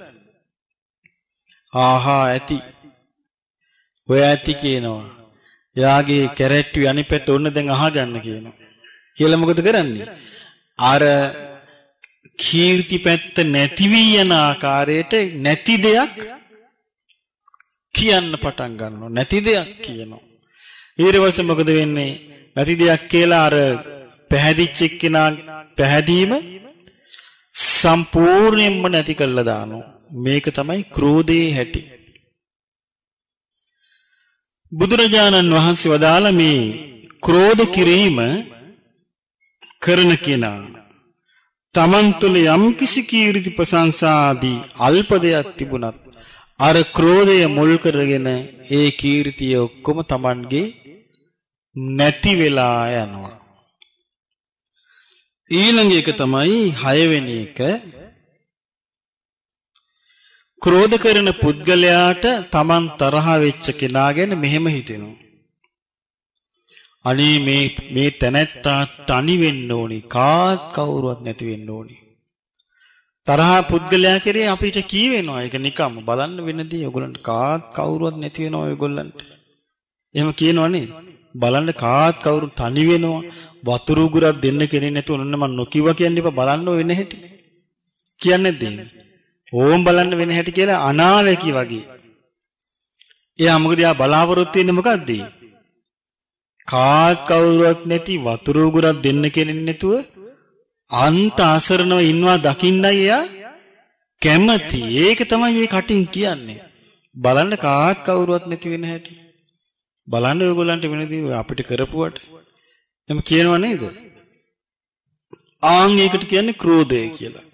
ආහා ඇති. ඔය ඇති කියනවා. එයාගේ කැරට්ටු අනිපැත්ත ඔන්න දැන් අහගන්න කියනවා. කියලා මොකද කරන්නේ? අර කීර්ති පැත්ත නැති වී යන ආකාරයට නැති දෙයක් කියන්න පටන් ගන්නවා. නැති දෙයක් කියනවා. ඊළඟට මොකද වෙන්නේ? නැති දෙයක් කියලා අර පැහැදිච්ච එක්කෙනා පැහැදීම සම්පූර්ණයෙන්ම නැති කරලා දානවා. මේක තමයි ක්‍රෝධයේ හැටි. බුදුරජාණන් වහන්සේ වදාළ මේ ක්‍රෝධ කිරීම කරන කෙනා තමන් තුළ යම් කිසි කීර්ති ප්‍රශංසාදී අල්ප දෙයක් තිබුණත් අර ක්‍රෝධය මුල් කරගෙන ඒ කීර්තිය ඔක්කොම තමන්ගේ නැති වෙලා යනවා ඊළඟ එක තමයි 6 වෙනි එක ක්‍රෝධ කරන පුද්ගලයාට Taman තරහා වෙච්ච කෙනා ගැන මෙහෙම හිතෙනවා. අනේ මේ මේ තැනැත්තා තනි වෙන්න ඕනි. කාත් කවුරුවත් නැති වෙන්න ඕනි. තරහා පුද්ගලයා කෙරේ අපිට කී වෙනවා. ඒක නිකම්ම බලන්න වෙනදී ඔයගොල්ලන්ට කාත් කවුරුවත් නැති වෙනවා ඔයගොල්ලන්ට. එහෙම කියනවනේ. බලන්න කාත් කවුරු තනි වෙනවා. වතුරු උගුරක් දෙන්න කෙනෙක් නැතුව ඔන්න මම නොකියවා කියන්න එපා. බලන්න ඔය වෙන හැටි. කියන්නේ නැද්ද? ඕම් බලන්න වෙන හැටි කියලා අනාවැකි වගේ. එයා මොකද යා බලාපොරොත්තු වෙන්නේ මොකද්ද? කාත් කවුරුවත් නැති වතුර උගුරක් දෙන්න කෙනෙක් නැතුව අන්ත අසරණව ඉන්නවා දකින්නයි එයා කැමති. ඒක තමයි මේ කටින් කියන්නේ. බලන්න කාත් කවුරුවත් නැති වෙන හැටි. බලන්න ඔයගොල්ලන්ට වෙනදී අපිට කරපුවට එම කියනව නේද? ආන් ඒකට කියන්නේ ක්‍රෝධය කියලා.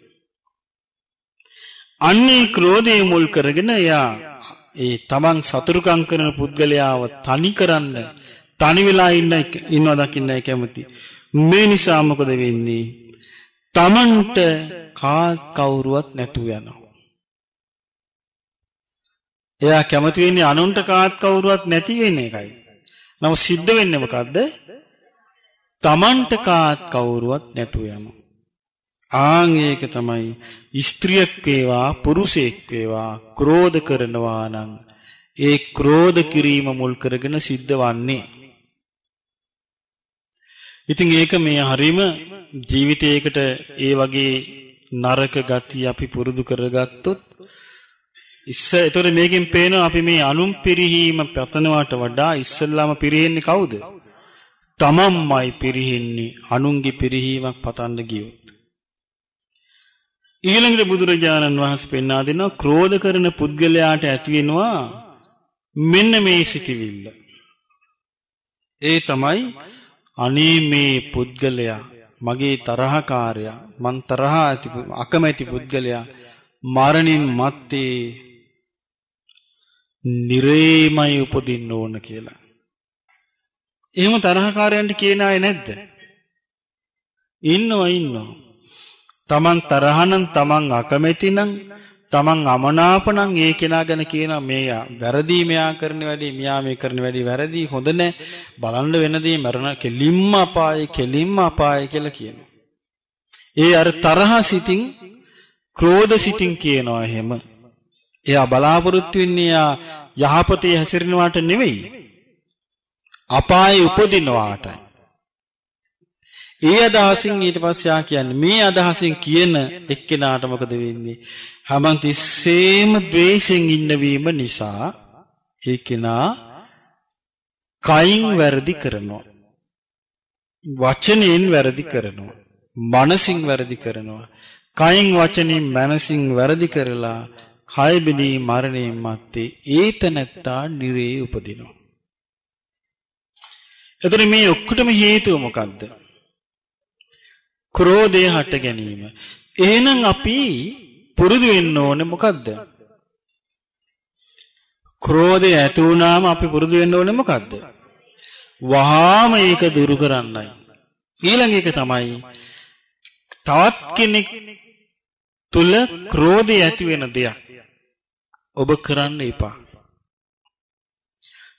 අන්නේ ක්‍රෝධය මුල් කරගෙන එයා ඒ තමන් සතුරුකම් කරන පුද්ගලයාව තනි කරන්න තනි වෙලා ඉන්න ඉන්නවා දකින්නයි කැමති. මේ නිසා මොකද වෙන්නේ? තමන්ට කා කවුරුවත් නැතුව යනවා. එයා කැමති වෙන්නේ අනුන්ට කාත් කවුරුවත් නැති වෙන එකයි. නමුත් සිද්ධ වෙන්නේ මොකද්ද? තමන්ට කාත් කවුරුවත් නැතුව යනවා. ආන් ඒක තමයි ස්ත්‍රියක් වේවා පුරුෂයෙක් වේවා ක්‍රෝධ කරනවා නම් ඒ ක්‍රෝධ කිරීම මුල් කරගෙන සිද්ධ වන්නේ. ඉතින් ඒක මේ හරීම ජීවිතයකට ඒ වගේ නරක ගති අපි පුරුදු කරගත්තොත් ඉස්ස එතොර මේකින් පේන අපි මේ අනුම් පිරිහීම පැතනවාට වඩා ඉස්සල්ලාම පිරිහෙන්නේ කවුද? තමම්මයි පිරිහෙන්නේ අනුන්ගේ පිරිහීමක් පතන්න ගියෝ. ඊළඟට බුදුරජාණන් වහන්සේ පෙන්වා දෙනවා ක්‍රෝධ කරන පුද්ගලයාට ඇතිවෙනවා මෙන්න මේ සිටිවිල්ල. ඒ තමයි අනේ මේ පුද්ගලයා මගේ තරහකාරයා මන් තරහා ඇති අකමැති පුද්ගලයා මරණින් මත්තේ නිරේමයි උපදින්න ඕන කියලා. එහෙම තරහකාරයන්ට කියන අය නැද්ද? ඉන්නවා ඉන්නවා. තමන් තරහනන් තමන් අකමැතිනං තමන් අමනාපනං ඒ කෙනා ගැන කියන මේ වැරදි මෙයා කරන වැඩි මෙයා මේ කරන වැඩි වැරදි හොඳ නැහැ බලන්න වෙනදී මරණ කෙලින්ම අපාය කෙලින්ම අපාය කියලා කියනවා. ඒ අර තරහ සිතින් ක්‍රෝධ සිතින් කියනවා එහෙම. එයා බලාපොරොත්තු වෙන්නේ යහපතේ හැසිරෙනවාට නෙවෙයි. අපායේ උපදිනවාටයි. ඒ අදහසින් ඊට පස්යා කියන්න මේ අදහසින් කියන එක්කෙනාටමකද වෙන්නේ. හමන් තිස්සේම දවේශෙන් ඉන්නවීම නිසා ඒ කෙනා කයින් වැරදි කරනවා. වචනයෙන් වැරදි කරනවා. මනසින් වැරදි කරනවා. කයින් වචනින් මැනසින් වැරදි කරලා කයබිදී මරණයෙන් මත්තේ ඒත නැත්තා නිරේ උපදිනවා. එතන මේ ඔක්කොටම හේතුව මොකක්ද? ක්‍රෝධය හට ගැනීම. එහෙනම් අපි පුරුදු වෙන්න ඕනේ මොකද්ද? ක්‍රෝධය ඇති වුණාම අපි පුරුදු වෙන්න ඕනේ මොකද්ද? වහාම ඒක දුරු කරන්නයි. ඊළඟ එක තමයි තවත් කෙනෙක් තුල ක්‍රෝධය ඇති වෙන දෙයක් ඔබ කරන්න එපා.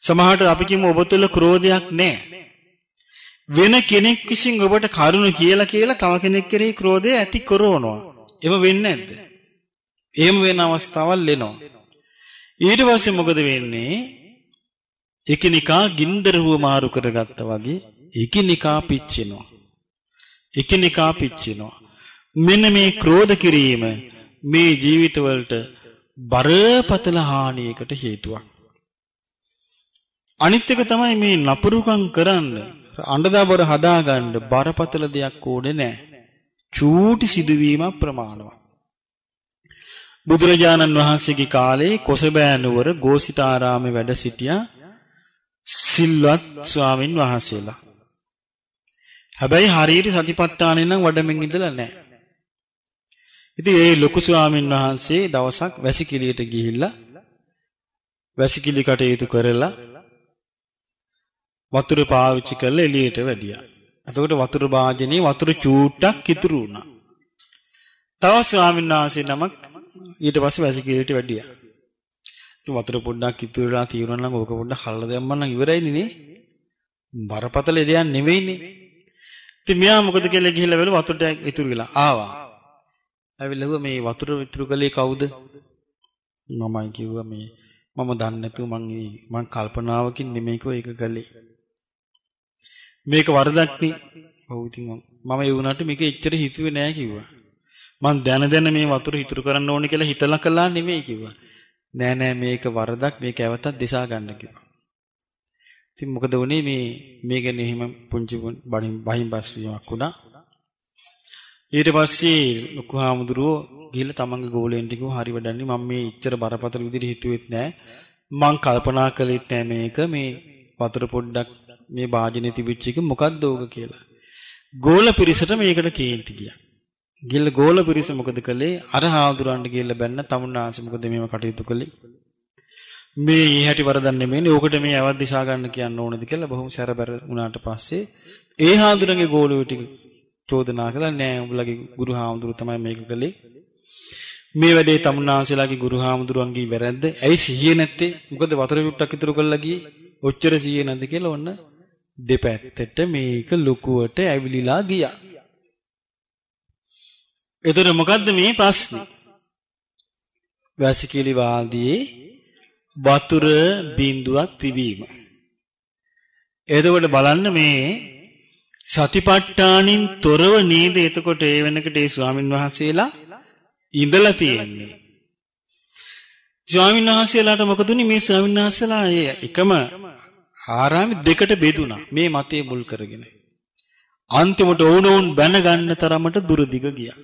සමහරට අපි කියමු ඔබ තුල ක්‍රෝධයක් නැහැ. වෙන කෙනෙක් විසින් ඔබට කරුණ කියලා කියලා තව කෙනෙක් කෙරෙහි ක්‍රෝධය ඇති කරවනවා. එම වෙන්නේ නැද්ද? එහෙම වෙන අවස්ථාවල් එනවා. ඊට පස්සේ මොකද වෙන්නේ? එකිනෙකා ගින්දරහුව මාරු කරගත්තා වගේ එකිනෙකා පිච්චෙනවා. එකිනෙකා පිච්චෙනවා. මෙන්න මේ ක්‍රෝධ කිරීම මේ ජීවිතවලට බරපතල හානියකට හේතුවක්. අනිත් එක තමයි මේ නපුරුකම් කරන්නේ අඬදබර හදාගන්න බරපතල දෙයක් ඕනේ නැහැ. චූටි සිදුවීමක් ප්‍රමාණවත්. බුදුරජාණන් වහන්සේගේ කාලේ කොසබෑනුවර ගෝසිතාරාමේ වැඩ සිටියා සිල්වත් ස්වාමින් වහන්සේලා. හැබැයි හරියට සතිපට්ඨානෙ නම් වඩමින් ඉඳලා නැහැ. ඉතින් ඒ ලොකු ස්වාමින් වහන්සේ දවසක් වැසිකිළියට ගිහිල්ලා වැසිකිළි කටයුතු කරලා වතුර පාවිච්චි කරලා එළියට වැඩියා. එතකොට වතුර භාජනයේ වතුර චූට්ටක් ඉතුරු වුණා. තව ස්වාමීන් වහන්සේ නමක් ඊට පස්සේ වැසිකිළියට වැඩියා. ඉතින් වතුර පොඩ්ඩක් ඉතුරු වෙලා තියෙනවා නම් ඕක පොඩ්ඩක් හල්ලා දැම්මම නම් ඉවරයිනේ නේ. බරපතල දෙයක් නෙවෙයිනේ. ඉතින් මෙයා මොකද කියලා ගිහිල්ලා බැලුව වතුරට ඉතුරු වෙලා ආවා. ඇවිල්ලා මේ වතුර ඉතුරු කළේ කවුද? මමයි කිව්වා මේ මම දන්නේ නැතුව මං මං කල්පනාවකින් නෙමෙයි ඒක කළේ. මේක වරදක්නේ. ඔව් ඉතින් මම ඒ වුණාට මේක එච්චර හිතුවේ නෑ කිව්වා. මං දැන දැන මේ වතුර ඉතුරු කරන්න ඕනේ කියලා හිතලා කළා නෙමෙයි කිව්වා. නෑ නෑ මේක වරදක් මේක ඇවතත් දිසා ගන්න කිව්වා. ඉතින් මොකද වුනේ මේ මේ ගැන එහෙම පුංචි බණින් බහින් බස් වීමක් වුණා. ඊට පස්සේ ලොකු හාමුදුරුවෝ ගිහලා තමන්ගේ ගෝලෙන්ට කිව්වා හරි වැඩන්නේ මම මේ ඉච්චර බරපතල විදිහට හිතුවෙත් නෑ මං කල්පනා කළෙත් නෑ මේක මේ වතුර පොඩ්ඩක් මේ වාජනේ තිබිච්ච එක මොකද්ද ඕක කියලා. ගෝල පිරිසට මේකට කේන්ති ගියා. ගිල්ල ගෝල පිරිස මොකද කළේ? අර හාමුදුරන්ට ගිල්ල බැන්න තමුන්නාංශ මොකද මේව කටයුතු කළේ? මේ ඊහැටි වරදක් නෙමෙයිනේ. ඕකට මේ අවදිසා ගන්න කියන්න ඕනද කියලා බොහොම සැරබර වුණාට පස්සේ ඒ හාමුදුරන්ගේ ගෝලුව ටික චෝදනා කළා නෑ උඹලගේ ගුරු හාමුදුරුව තමයි මේක කළේ. මේ වැඩේ තමුන්නාන්සේලාගේ ගුරු හාමුදුරුවන්ගේ වැරද්ද. ඇයි සිහියේ නැත්තේ? මොකද වතුර ටුට්ටක් ඉතුරු කරලා ගියේ. ඔච්චර සිහියේ නැද්ද කියලා ඔන්න දෙපැත්තට මේක ලොකුවට ඇවිලිලා ගියා. එතකොට මොකද්ද මේ ප්‍රශ්නේ? වැසිකිලි වාදියේ වතුර බිඳුවක් තිබීම. එතකොට බලන්න මේ සතිපට්ඨානින් තොරව නේද එතකොට ඒ වෙනකොට ඒ ස්වාමින් වහන්සේලා ඉඳලා තියෙන්නේ. ස්වාමින් වහන්සේලාට මොකදුනේ මේ ස්වාමින් වහන්සේලා එකම ආරාමෙ දෙකට බෙදුණා මේ මතය මුල් කරගෙන. අන්තිමට ඕනෝන් බැනගන්න තරමට දුර දිග ගියා.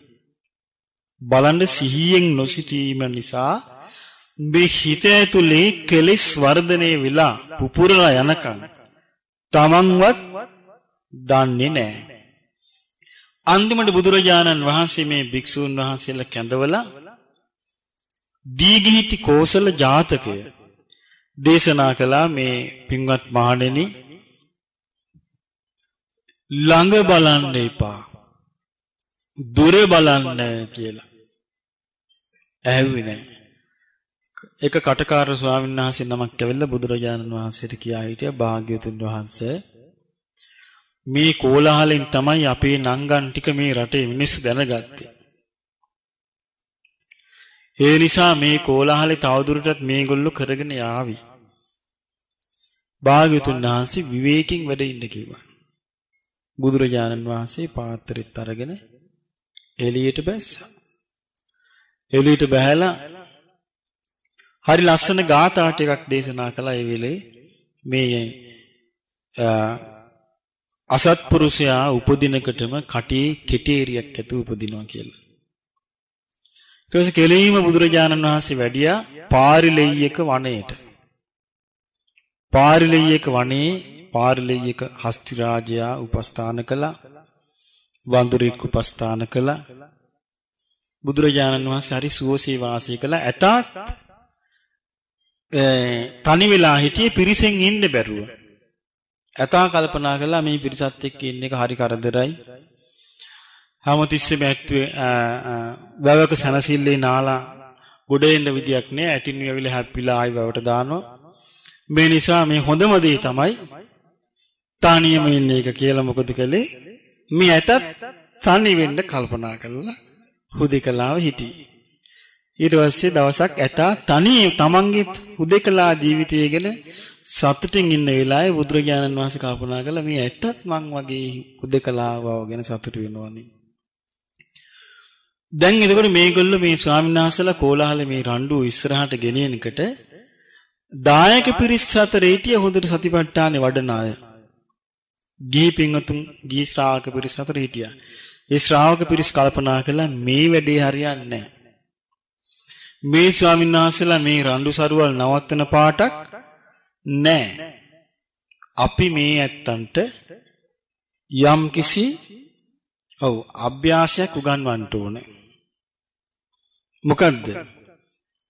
බලන්න සිහියෙන් නොසිටීම නිසා මේ හිත ඇතුලේ කෙලෙස් වර්ධනය වෙලා පුපුරලා යනකම් තමන්වත් දන්නේ නැහැ. අන්තිමට බුදුරජාණන් වහන්සේ මේ භික්ෂූන් වහන්සේලා කැඳවලා දීගිහිති කෝසල ජාතකය දේශනා කළා මේ පින්වත් මහණෙනි ළඟ බලන්න එපා දුර බලන්න කියලා ඇහුවේ නැහැ එක කටකාර ස්වාමීන් වහන්සේ නමක් ඇවිල්ලා බුදුරජාණන් වහන්සේට කියා හිටියා භාග්‍යවතුන් වහන්සේ මේ කෝලාහලෙන් තමයි අපේ නංගන් ටික මේ රටේ මිනිස්සු දැනගත්තේ ඒ නිසා මේ කෝලාහලේ තවදුරටත් මේගොල්ලෝ කරගෙන යාවි. භාග්‍යතුන් වහන්සේ විවේකයෙන් වැඩ ඉන්න කිව්වා. බුදුරජාණන් වහන්සේ පාත්‍රෙත් අරගෙන එළියට බැස්සා. එළියට බහැලා හරි ලස්සන ගාථා ටිකක් දේශනා කළා ඒ වෙලේ මේ අසත්පුරුෂයා උපදිනකටම කටේ කෙටේරියක් ඇතුව උපදිනවා කියලා. ඊට කෙලීම බුදුරජාණන් වහන්සේ වැඩියා පාරිලෙය්‍යක වනයේට. පාරිලෙය්‍යක වනයේ පාරිලෙය්‍යක හස්ති රාජයා උපස්ථාන කළා. වඳුරෙක් උපස්ථාන කළා. බුදුරජාණන් වහන්සේ හරි සුවසේ වාසය කළා. ඇතත් තනි වෙලා හිටියේ පිරිසෙන් ඉන්න බැරුව. ඇතා කල්පනා කළා මේ පිරිසත් එක්ක ඉන්න එක හරි කරදරයි. හැමතිස්සෙම ඇත්තුවේ වැවක සැනසිල්ලේ නාලා ගොඩ එන්න විදියක් නෑ ඇටින් වැවිල හැප්පිලා ආයි වැවට දානවා මේ නිසා මේ හොඳම දේ තමයි තනියම ඉන්න එක කියලා මොකද කළේ මේ ඇතත් තනි වෙන්න කල්පනා කළා හුදේකලාව හිටි ඊට පස්සේ දවසක් ඇතා තනි තමන්ගේ හුදේකලා ජීවිතය ගැන සතුටින් ඉන්න වෙලාවේ බුදුරජාණන් වහන්සේ කල්පනා කළා මේ ඇත්තත් මං වගේ හුදේකලාව ගැන සතුට වෙනවනේ දැන් එතකොට මේගොල්ලෝ මේ ස්වාමීන් වහන්සේලා කෝලාහල මේ රණ්ඩු ඉස්සරහට ගෙනියනකොට දායක පිරිස් හතරේටිය හොඳට සතිපට්ඨානෙ වඩන අය. ගිහි පින්වතුන් ගිහි ශ්‍රාවක පිරිස් හතර හිටියා. ඒ ශ්‍රාවක පිරිස් කල්පනා කළා මේ වැඩේ හරියන්නේ නැහැ. මේ ස්වාමීන් වහන්සේලා මේ රණ්ඩු සරුවල් නවත්තන පාටක් නැහැ. අපි මේ ඇත්තන්ට යම්කිසි ඔව් අභ්‍යාසයක් උගන්වන්න ඕනේ. මොකද්ද?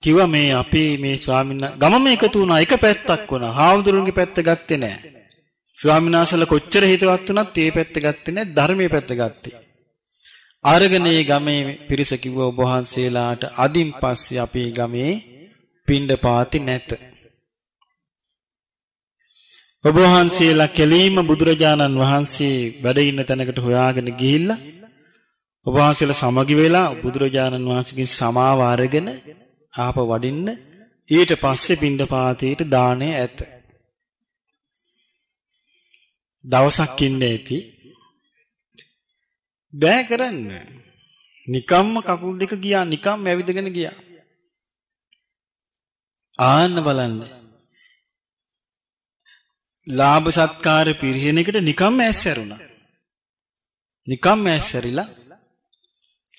කිව්වා මේ අපේ මේ ස්වාමීන් ගමම එකතු වුණා එක පැත්තක් වුණා. හාමුදුරුවන්ගේ පැත්ත ගත්තේ නැහැ. ස්වාමීන් වහන්සේලා කොච්චර හිතවත් වුණත් ඒ පැත්ත ගත්තේ නැහැ. ධර්මයේ පැත්ත ගත්තේ. අරගෙන ඒ ගමේ පිරිස කිව්වා ඔබ වහන්සේලාට අදින් පස්සේ අපේ ගමේ පින්ඩ පාති නැත. ඔබ වහන්සේලා කෙලීම බුදුරජාණන් වහන්සේ වැඩ ඉන්න තැනකට හොයාගෙන ගිහිල්ලා ඔබ වහන්සේලා සමගි වෙලා බුදුරජාණන් වහන්සේගෙන් සමාව අරගෙන ආප වඩින්න ඊට පස්සේ පින්ඩපාතේට දාණය ඇත. දවසක් ඉන්න ඇති. බෑ කරන්න. නිකම්ම කකුල් දෙක ගියා නිකම්ම ඇවිදගෙන ගියා. ආන්න බලන්න. ලාභ සත්කාර පිරිහෙන එකට නිකම්ම ඇස්සරුණා. නිකම්ම ඇස්සරිලා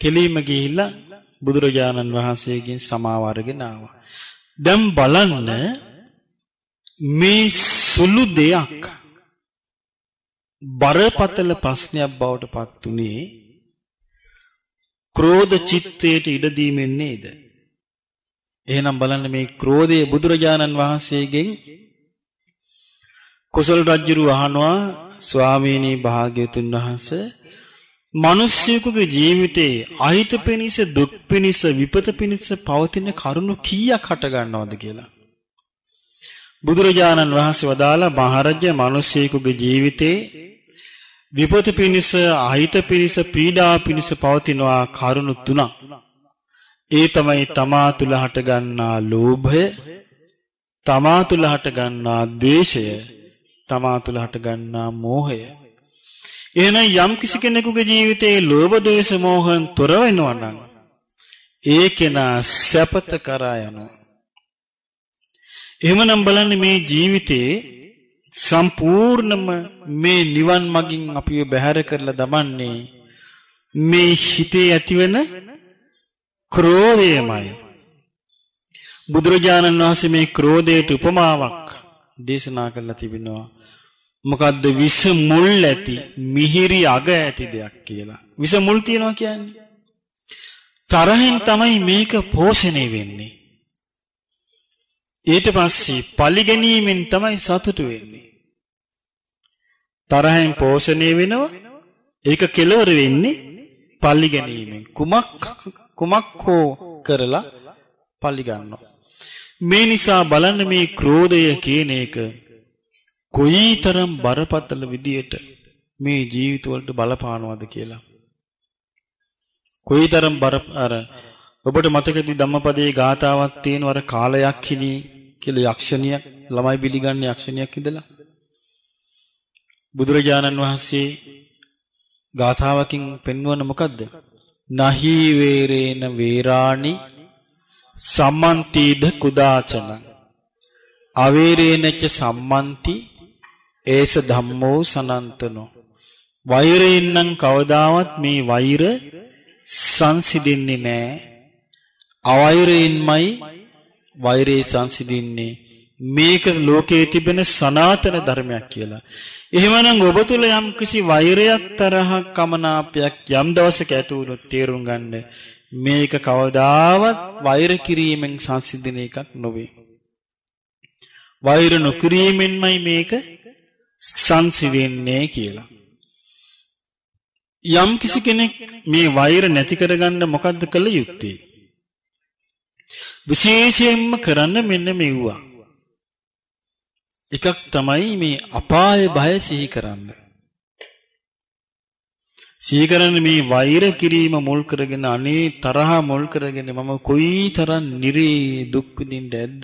කෙලීම ගිහිල්ලා බුදුරජාණන් වහන්සේගෙන් සමාව අරගෙන ආවා. දැන් බලන්න මේ සුළු දෙයක් බරපතල ප්‍රශ්නයක් බවට පත් උනේ ක්‍රෝධ චිත්තයට ඉඩ දීමෙන් නේද? එහෙනම් බලන්න මේ ක්‍රෝධය බුදුරජාණන් වහන්සේගෙන් කුසල රජුරු අහනවා ස්වාමීනි භාග්‍යතුන් වහන්සේ මිනිස්සෙකුගේ ජීවිතේ අහිත පිනිස දුක් පිනිස විපත පිනිස පවතින කරුණු කීයක් හට ගන්නවද කියලා බුදුරජාණන් වහන්සේ වදාලා මහරජ මිනිස්සෙකුගේ ජීවිතේ විපත පිනිස අහිත පිනිස පීඩා පිනිස පවතිනවා කරුණු තුනක් ඒ තමයි තමා තුල හට ගන්නා ලෝභය තමා තුල හට ගන්නා ද්වේෂය තමා තුල හට ගන්නා මෝහය එහෙනම් යම් කිසි කෙනෙකුගේ ජීවිතයේ ලෝභ ද්වේෂ මෝහන් තොර වෙනවා නම් ඒ කෙනා සැපත කරා යනවා. එහෙමනම් බලන්න මේ ජීවිතේ සම්පූර්ණම මේ නිවන් මගින් අපිව බැහැර කරලා දමන්නේ මේ හිතේ ඇතිවන ක්‍රෝධයමයි. බුදුරජාණන් වහන්සේ මේ ක්‍රෝධයට උපමාවක් දේශනා කරලා තිබෙනවා. මොකද්ද විස මුල් ඇති මිහිරි අග ඇති දෙයක් කියලා. විස මුල් තියනවා කියන්නේ. තරහෙන් තමයි මේක පෝෂණය වෙන්නේ. ඊට පස්සේ පරිගැනීමෙන් තමයි සතුට වෙන්නේ. තරහෙන් පෝෂණය වෙනවා. ඒක කෙලවර වෙන්නේ පරිගැනීමෙන්. කුමක් කුමක් හෝ කරලා පරිගන්නවා. මේ නිසා බලන්න මේ ක්‍රෝධය කියන එක කොයිතරම් බරපතල විදියට මේ ජීවිතවලට බලපානවද කියලා. කොයිතරම් බර අර ඔබට මතකද ධම්මපදයේ ගාතාවක් තියෙන වර කාලයක් හිණි කියලා යක්ෂණියක් ළමයි බිලිගන්න යක්ෂණියක් ඉඳලා බුදුරජාණන් වහන්සේ ගාථාවකින් පෙන්වන මොකද්ද? නහි වේරේන වේරාණි සම්මන්තිද කුදාචනං අවේරේනච සම්මන්ති ඒස ධම්මෝ සනන්තනෝ. වෛරයෙන්නම් කවදාවත් මේ වෛර සංසිදින්නේ නෑ. අවෛරයෙන්මයි වෛරයේ සංසිදින්නේ. මේක ලෝකයේ තිබෙන සනාතන ධර්මයක් කියලා. එහෙමනම් ඔබ තුල යම් කිසි වෛරයක් තරහ කමනාපයක් යම් දවසක ඇති වුණොත් තේරුම් ගන්න මේක කවදාවත් වෛර කිරීමෙන් සංසිඳන එකක් නොවේ. වෛර නොකිරීමෙන්මයි මේක සංසිවෙන්නේ කියලා. යම් කිසි කෙනෙක් මේ වෛර නැති කරගන්න මොකද්ද කළ යුත්තේ? විශේෂයෙන්ම කරන්න මෙන්න මෙව්වා. එකක් තමයි මේ අපාය බය සිහි කරන්න. සීකරන මේ වෛර කිරීම මුල් කරගෙන අනේ තරහා මුල් කරගෙන මම කොයි තරම් නිරේ දුක් විඳින්න ඇද්ද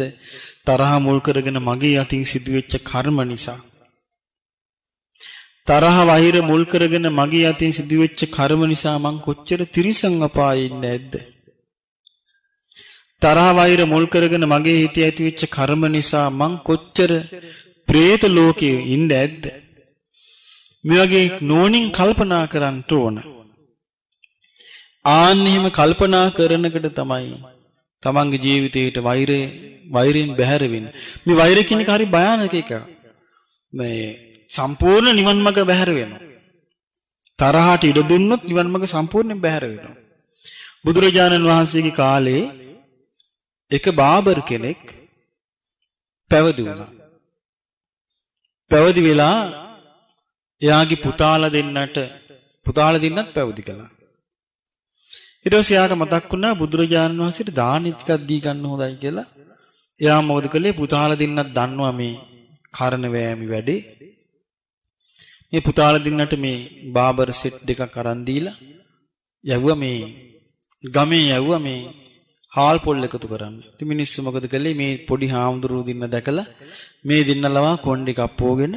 තරහා මුල් කරගෙන මගේ අතින් සිදුවෙච්ච කර්ම නිසා තරහ වෛර මුල් කරගෙන මගේ අතින් සිදුවෙච්ච කර්ම නිසා මං කොච්චර තිරිසං අපායේ ඉන්නේ නැද්ද? තරහ වෛර මුල් කරගෙන මගේ හිතේ ඇතිවෙච්ච කර්ම නිසා මං කොච්චර പ്രേත ලෝකයේ ඉන්නේ නැද්ද? මේ වගේ නෝනින් කල්පනා කරන්න ඕන. ආන් එහෙම කල්පනා කරනකට තමයි තමන්ගේ ජීවිතේට වෛරය වෛරයෙන් බැහැර වෙන්නේ. මේ වෛර කියන එක හරි භයානක එකක්. මේ සම්පූර්ණ නිවන් මඟ බැහැර වෙනවා. තරහට ඉඩ දුන්නොත් නිවන් මඟ සම්පූර්ණයෙන් බැහැර වෙනවා. බුදුරජාණන් වහන්සේගේ කාලේ එක බාබර් කෙනෙක් පැවිදි වුණා. පැවිදි වෙලා එයාගේ පුතාලා දෙන්නට පුතාලා දෙන්නත් පැවිදි කළා. ඊට පස්සේ එයාට මතක් වුණා බුදුරජාණන් වහන්සේට දාන ටිකක් දී ගන්න හොඳයි කියලා. එයා මොකද කළේ පුතාලා දෙන්නත් දන්නවා මේ කරන වෑයමි වැඩේ. මේ පුතාල දෙන්නට මේ බාබර් සෙට් දෙකක් අරන් දීලා යවුවා මේ ගමේ යවුවා මේ හාල් පොල් එකතු කරන්න. ඉතින් මිනිස්සු මොකද කළේ මේ පොඩි හාමුදුරුවෝ දින්න දැකලා මේ දින්න ලවා කොණ්ඩේ කප්පෝගෙන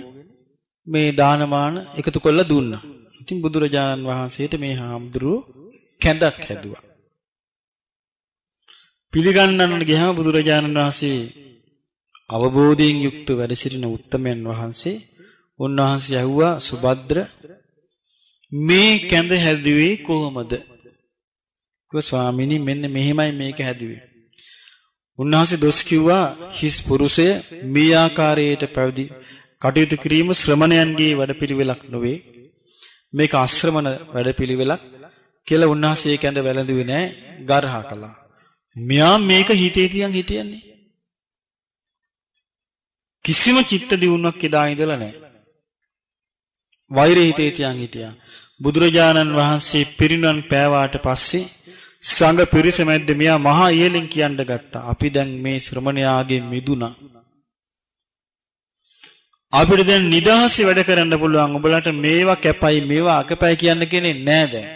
මේ දානමාන එකතු කරලා දුන්නා. ඉතින් බුදුරජාණන් වහන්සේට මේ හාමුදුරුවෝ කැඳක් හැදුවා. පිළිගන්නන්න ගියාම බුදුරජාණන් වහන්සේ අවබෝධයෙන් යුක්ත වැඩ සිටින උත්තමයන් වහන්සේ උන්වහන්සේ ඇහුවා සුබද්‍ර මේ කැඳ හැදුවේ කොහොමද? කිව්වා ස්වාමීනි මෙන්න මෙහෙමයි මේක හැදුවේ. උන්වහන්සේ දොස් කිව්වා හිස් පුරුෂය මේ ආකාරයට පැවිදි කටයුතු කිරීම ශ්‍රමණයන්ගේ වැඩපිළිවෙලක් නොවේ. මේක අශ්‍රමණ වැඩපිළිවෙලක් කියලා උන්වහන්සේ කැඳ වැළඳුවේ නෑ ගර්හා කළා. මෙයා මේක හිතේ තියන් හිටියන්නේ. කිසිම චිත්ත දියුණුවක් එදා ඉඳලා නැහැ. වෛර හිතේ තියන් හිටියා. බුදුරජාණන් වහන්සේ පිරිනුවන් පෑවාට පස්සේ සංඝ පිරිස මැද්ද මෙයා මහා ඉහළින් කියන්න ගත්තා. අපි දැන් මේ ශ්‍රමණයාගේ මිදුණා. අපිට දැන් නිදහසේ වැඩ කරන්න පුළුවන්. උඹලට මේවා කැපයි මේවා අකපයි කියන්න කෙනෙක් නෑ දැන්.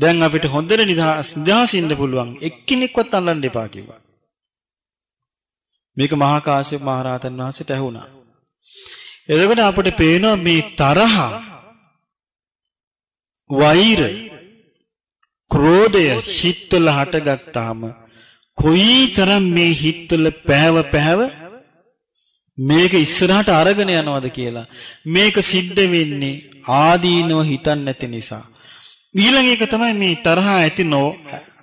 දැන් අපිට හොඳට නිදහස් නිදහසින් ඉන්න පුළුවන්. එක්කෙනෙක්වත් අල්ලන්න එපා කිව්වා. මේක මහා කාශ්‍යප මහ රහතන් වහන්සේට ඇහුණා. එදකට අපට පේනවා මේ තරහා වෛර ක්‍රෝධය හිත්තුල හටගත්තාම කොයි තරම් මේ හිත්තුල පැහැව පැහැව මේක ඉස්සරහට අරගෙන යනවද කියලා මේක සිද්ධ වෙන්නේ ආදීනව හිතන්න නැති නිසා ඊළඟ එක තමයි මේ තරහා ඇති නෝ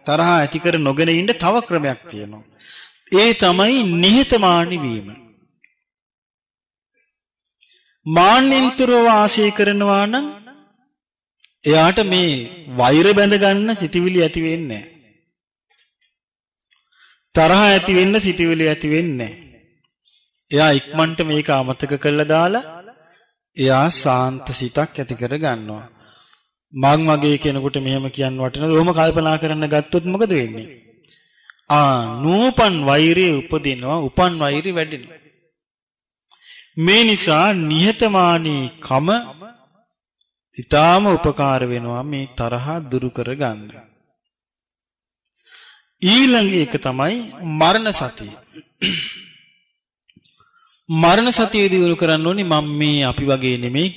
තරහා ඇති කර නොගෙන ඉන්න තව ක්‍රමයක් තියෙනවා ඒ තමයි නිහතමානී වීම මාන්‍යින්තුරව ආශය කරනවා නම් එයාට මේ වෛර බැඳගන්න සිටිවිලි ඇති වෙන්නේ තරහ ඇති වෙන්න සිටිවිලි ඇති වෙන්නේ එයා ඉක්මනට මේක අමතක කරලා දාලා එයා සාන්ත සිතක් ඇති කර ගන්නවා මං වගේ කෙනෙකුට මෙහෙම කියන්න වටිනද ඔහොම කල්පනා කරන්න ගත්තොත් මොකද වෙන්නේ ආ නූපන් වෛරය උපදිනවා උපන් වෛරය වැඩිනවා මේ නිසා නිහතමානී කම ඊටාම උපකාර වෙනවා මේ තරහා දුරු කරගන්න. ඊළඟ එක තමයි මරණ සතිය. මරණ සතිය දියුණු කරන්න ඕනේ මම මේ අපි වගේ නෙමෙයි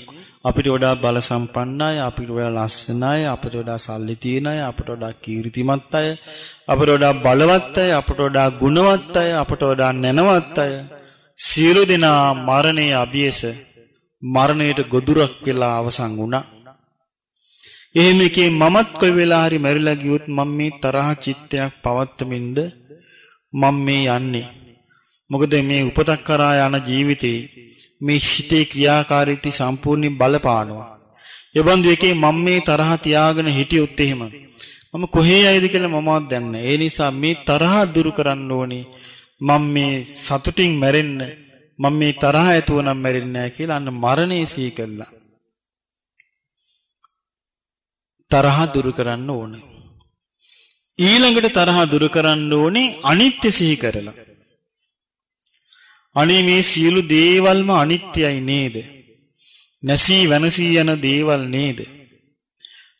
අපිට වඩා බල සම්පන්න අය අපිට වඩා ලස්සන අය අපිට වඩා සල්ලි තියෙන අය අපිට වඩා කීර්තිමත් අය අපිට වඩා බලවත් අය අපිට වඩා ගුණවත් අය අපිට වඩා නැනවත් අය සියලු දෙනා මරණයේ අභියස මරණයට ගොදුරක් වෙලා අවසන් වුණා. එහෙම එකේ මමත් කොයි වෙලා හරි මැරිලා ගියොත් මම මේ තරහ චිත්තයක් පවත්තමින්ද මම මේ යන්නේ. මොකද මේ උපතක් කරා යන ජීවිතේ මේ ශිතේ ක්‍රියාකාරීත්වය සම්පූර්ණයෙන් බලපානවා. යබන්දු එකේ මම මේ තරහ තියාගෙන හිටියොත් එහෙම මම කොහේ යයිද කියලා මමවත් දන්නේ ඒ නිසා මේ තරහ දුරු කරන්න ඕනේ මම මේ සතුටින් මැරෙන්න මම මේ තරහ ඇතුව නම් මැරෙන්නේ නැහැ කියලා අන්න මරණය සිහි කළා. තරහ දුරු කරන්න ඕනේ. ඊළඟට තරහ දුරු කරන්න ඕනේ අනිත්‍ය සිහි කරලා. අනේ මේ සියලු දේවල්ම අනිත්‍යයි නේද? නැසී වෙනසී යන දේවල් නේද?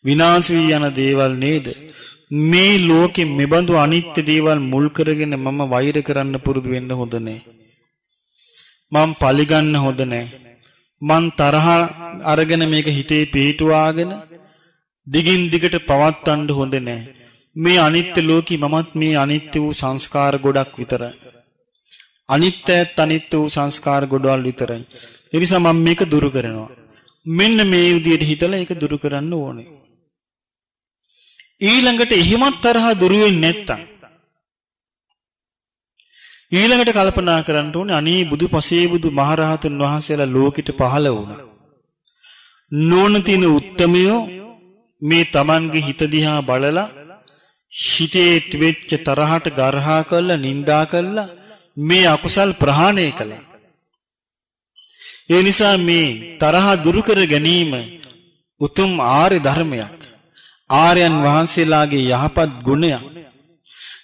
විනාශ වී යන දේවල් නේද? මේ ලෝකෙ මෙබඳු අනිත්‍ය දේවල් මුල් කරගෙන මම වෛර කරන්න පුරුදු වෙන්න හොඳ නැහැ. මම පලිගන්න හොඳ නැහැ. මං තරහ අරගෙන මේක හිතේ පිටුවාගෙන දිගින් දිගට පවත්වන්න හොඳ නැහැ. මේ අනිත්‍ය ලෝකෙ මමත් මේ අනිත්‍ය වූ සංස්කාර ගොඩක් විතරයි. අනිත්‍යත් අනිත්‍ය වූ සංස්කාර ගොඩවල් විතරයි. ඒ නිසා මම මේක දුරු කරනවා. මෙන්න මේ විදිහට හිතලා ඒක දුරු කරන්න ඕනේ. ඊළඟට එහෙමත් තරහා දුරු වෙන්නේ නැත්තම් ඊළඟට කල්පනා කරන්න ඕනේ අනේ බුදු පසේ බුදු මහරහතුන් වහන්සේලා ලෝකෙට පහළ වුණා. නෝන තින උත්තමයෝ මේ Tamanගේ හිත දිහා බලලා හිතේ තිබෙච්ච තරහට ගර්හා කළා නිඳා කළා මේ අකුසල් ප්‍රහාණය කළා. ඒ නිසා මේ තරහ දුරු කර ගැනීම උතුම් ආර්ය ධර්මයක්. ආර්යයන් වහන්සේලාගේ යහපත් ගුණයක්.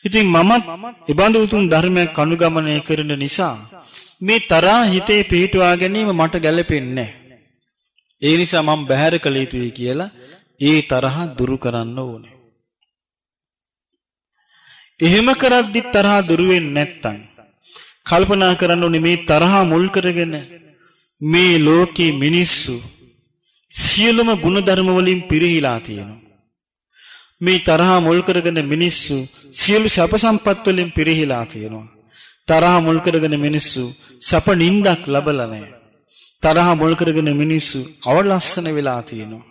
ඉතින් මමත් ඉබඳු උතුම් ධර්මයක් අනුගමනය කරන නිසා මේ තරහා හිතේ පිහිටුවා ගැනීම මට ගැළපෙන්නේ ඒ නිසා මම බැහැර කළ යුතුයි කියලා ඒ තරහ දුරු කරන්න ඕනේ. එහෙම කරද්දි තරහ දුරු වෙන්නේ නැත්තම් කල්පනා කරන්න ඕනේ මේ තරහ මුල් කරගෙන මේ ලෝකේ මිනිස්සු සියලුම ಗುಣධර්ම වලින් පිරිහිලා තියෙනවා. මේ තරහා මුල් කරගෙන මිනිස්සු සියලු සැප සම්පත් වලින් පිරිහිලා තියෙනවා. තරහා මුල් කරගෙන මිනිස්සු සැප නින්දක් ලබලා නැහැ. තරහා මුල් කරගෙන මිනිස්සු අවලස්සන වෙලා තියෙනවා.